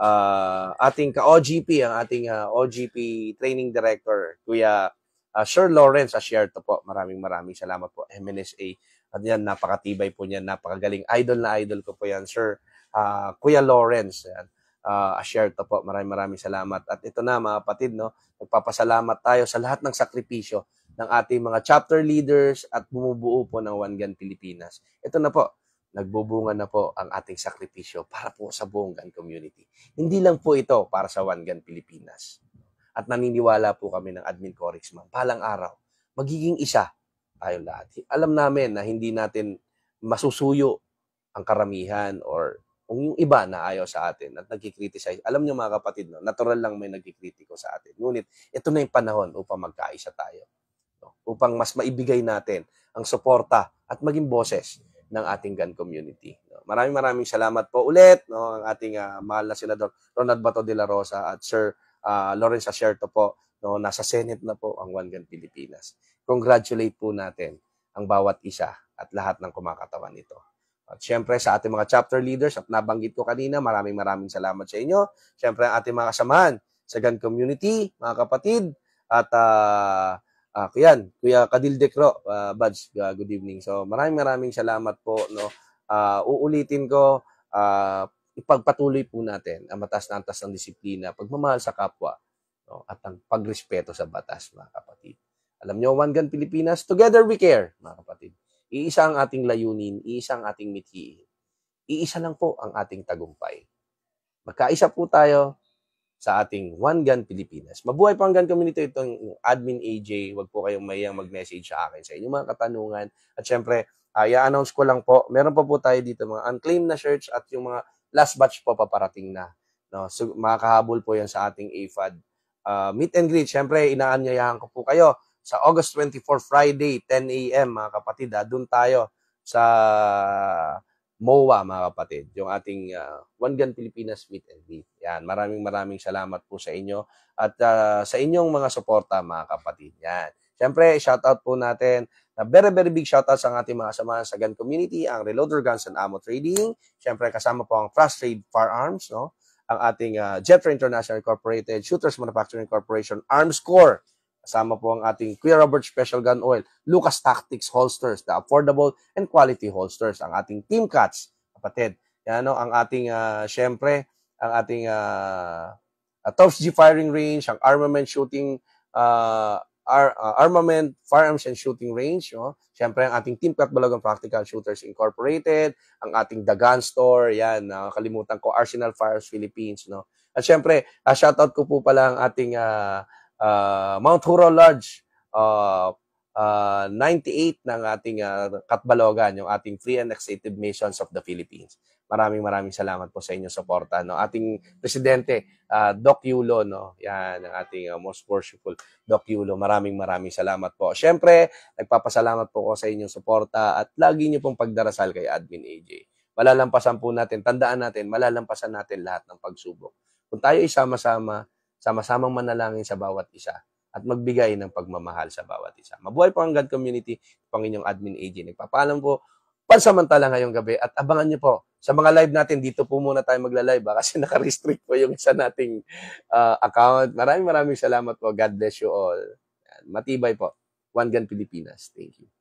uh, ating ka-OGP, ang ating uh, OGP Training Director, Kuya uh, Sir Lawrence Asierto po. Maraming maraming salamat po, MNSA. At yan, napakatibay po niyan, napakagaling. Idol na idol ko po yan, Sir uh, Kuya Lawrence. Yan uh, Asherto po. Maraming maraming salamat. At ito na mga kapatid, no, nagpapasalamat tayo sa lahat ng sakripisyo ng ating mga chapter leaders at bumubuo po ng One Gun Pilipinas. Ito na po, nagbubunga na po ang ating sakripisyo para po sa buong Bonggan community. Hindi lang po ito para sa Wangan, Pilipinas. At naniniwala po kami ng Admin Corex ma'am, palang araw, magiging isa tayo lahat. Alam namin na hindi natin masusuyo ang karamihan or kung yung iba na ayaw sa atin at nagkikriticize. Alam niyo mga kapatid, no, natural lang may nagkikritiko sa atin. Ngunit ito na yung panahon upang magkaisa tayo. No? Upang mas maibigay natin ang suporta at maging boses ng ating gun community. Maraming maraming salamat po ulit no ang ating uh, mahal na senador Ronald Bato de la Rosa at Sir uh, Lawrence Acerto po no nasa Senate na po ang One Gun Pilipinas. Congratulate po natin ang bawat isa at lahat ng kumakatawan nito. At siyempre sa ating mga chapter leaders at nabanggit ko kanina, maraming maraming salamat sa inyo. Siyempre ang ating mga kasamahan sa gun community, mga kapatid at uh, Uh, ah, yan, Kuya Kadil Decro, uh, ah, Badge, uh, good evening. So maraming maraming salamat po. No? Uh, uulitin ko, uh, ipagpatuloy po natin ang matas na antas ng disiplina, pagmamahal sa kapwa, no? at ang pagrespeto sa batas, mga kapatid. Alam nyo, One Gun Pilipinas, together we care, mga kapatid. Iisa ang ating layunin, iisa ang ating mithiin. Iisa lang po ang ating tagumpay. Magkaisa po tayo, sa ating One Gun Pilipinas. Mabuhay po ang gun community itong admin AJ. Huwag po kayong mayang mag-message sa akin sa inyong mga katanungan. At syempre, uh, i-announce ko lang po, meron pa po tayo dito mga unclaimed na shirts at yung mga last batch po paparating na. No? So, makakahabol po yan sa ating AFAD uh, ah, meet and greet. Syempre, inaanyayahan ko po kayo sa August 24, Friday, 10 a.m. mga kapatid. Ha? Ah. Doon tayo sa MOA mga kapatid, yung ating uh, ah, One Gun Pilipinas Meet and Greet. Yan, maraming maraming salamat po sa inyo at uh, sa inyong mga suporta mga kapatid. Yan. Siyempre, shoutout po natin na very very big shoutout sa ating mga samahan sa gun community, ang Reloader Guns and Ammo Trading. Siyempre, kasama po ang Frost Trade Firearms, no? ang ating uh, Jeffrey International Incorporated, Shooters Manufacturing Corporation, Arms Corps, Kasama po ang ating Kuya Robert Special Gun Oil, Lucas Tactics Holsters, the affordable and quality holsters. Ang ating Team Cats, kapatid. Yan, no? ang ating, uh, syempre, ang ating uh, ah, uh, ah, Torps G firing range, ang armament shooting uh, ar- uh, armament, firearms and shooting range. No? Syempre, ang ating Team Cat Balagang Practical Shooters Incorporated, ang ating The Gun Store, yan, nakakalimutan uh, ko, Arsenal Fires Philippines. No? At syempre, uh, shoutout ko po pala ang ating uh, uh, Mount Huro Lodge, uh, uh, 98 ng ating uh, Katbalogan, yung ating Free and Executive Missions of the Philippines. Maraming maraming salamat po sa inyong suporta. No? Ating Presidente, uh, Doc Yulo, no? yan ang ating uh, most worshipful Doc Yulo. Maraming maraming salamat po. Siyempre, nagpapasalamat po ko sa inyong suporta at lagi niyo pong pagdarasal kay Admin AJ. Malalampasan po natin, tandaan natin, malalampasan natin lahat ng pagsubok. Kung tayo isama-sama, sama-samang manalangin sa bawat isa at magbigay ng pagmamahal sa bawat isa. Mabuhay po ang God Community, Panginoong Admin AJ. Nagpapaalam po pansamantala ngayong gabi at abangan niyo po sa mga live natin, dito po muna tayo magla-live ha, kasi naka-restrict po yung isa nating uh, account. Maraming maraming salamat po. God bless you all. Matibay po. One Gun Pilipinas. Thank you.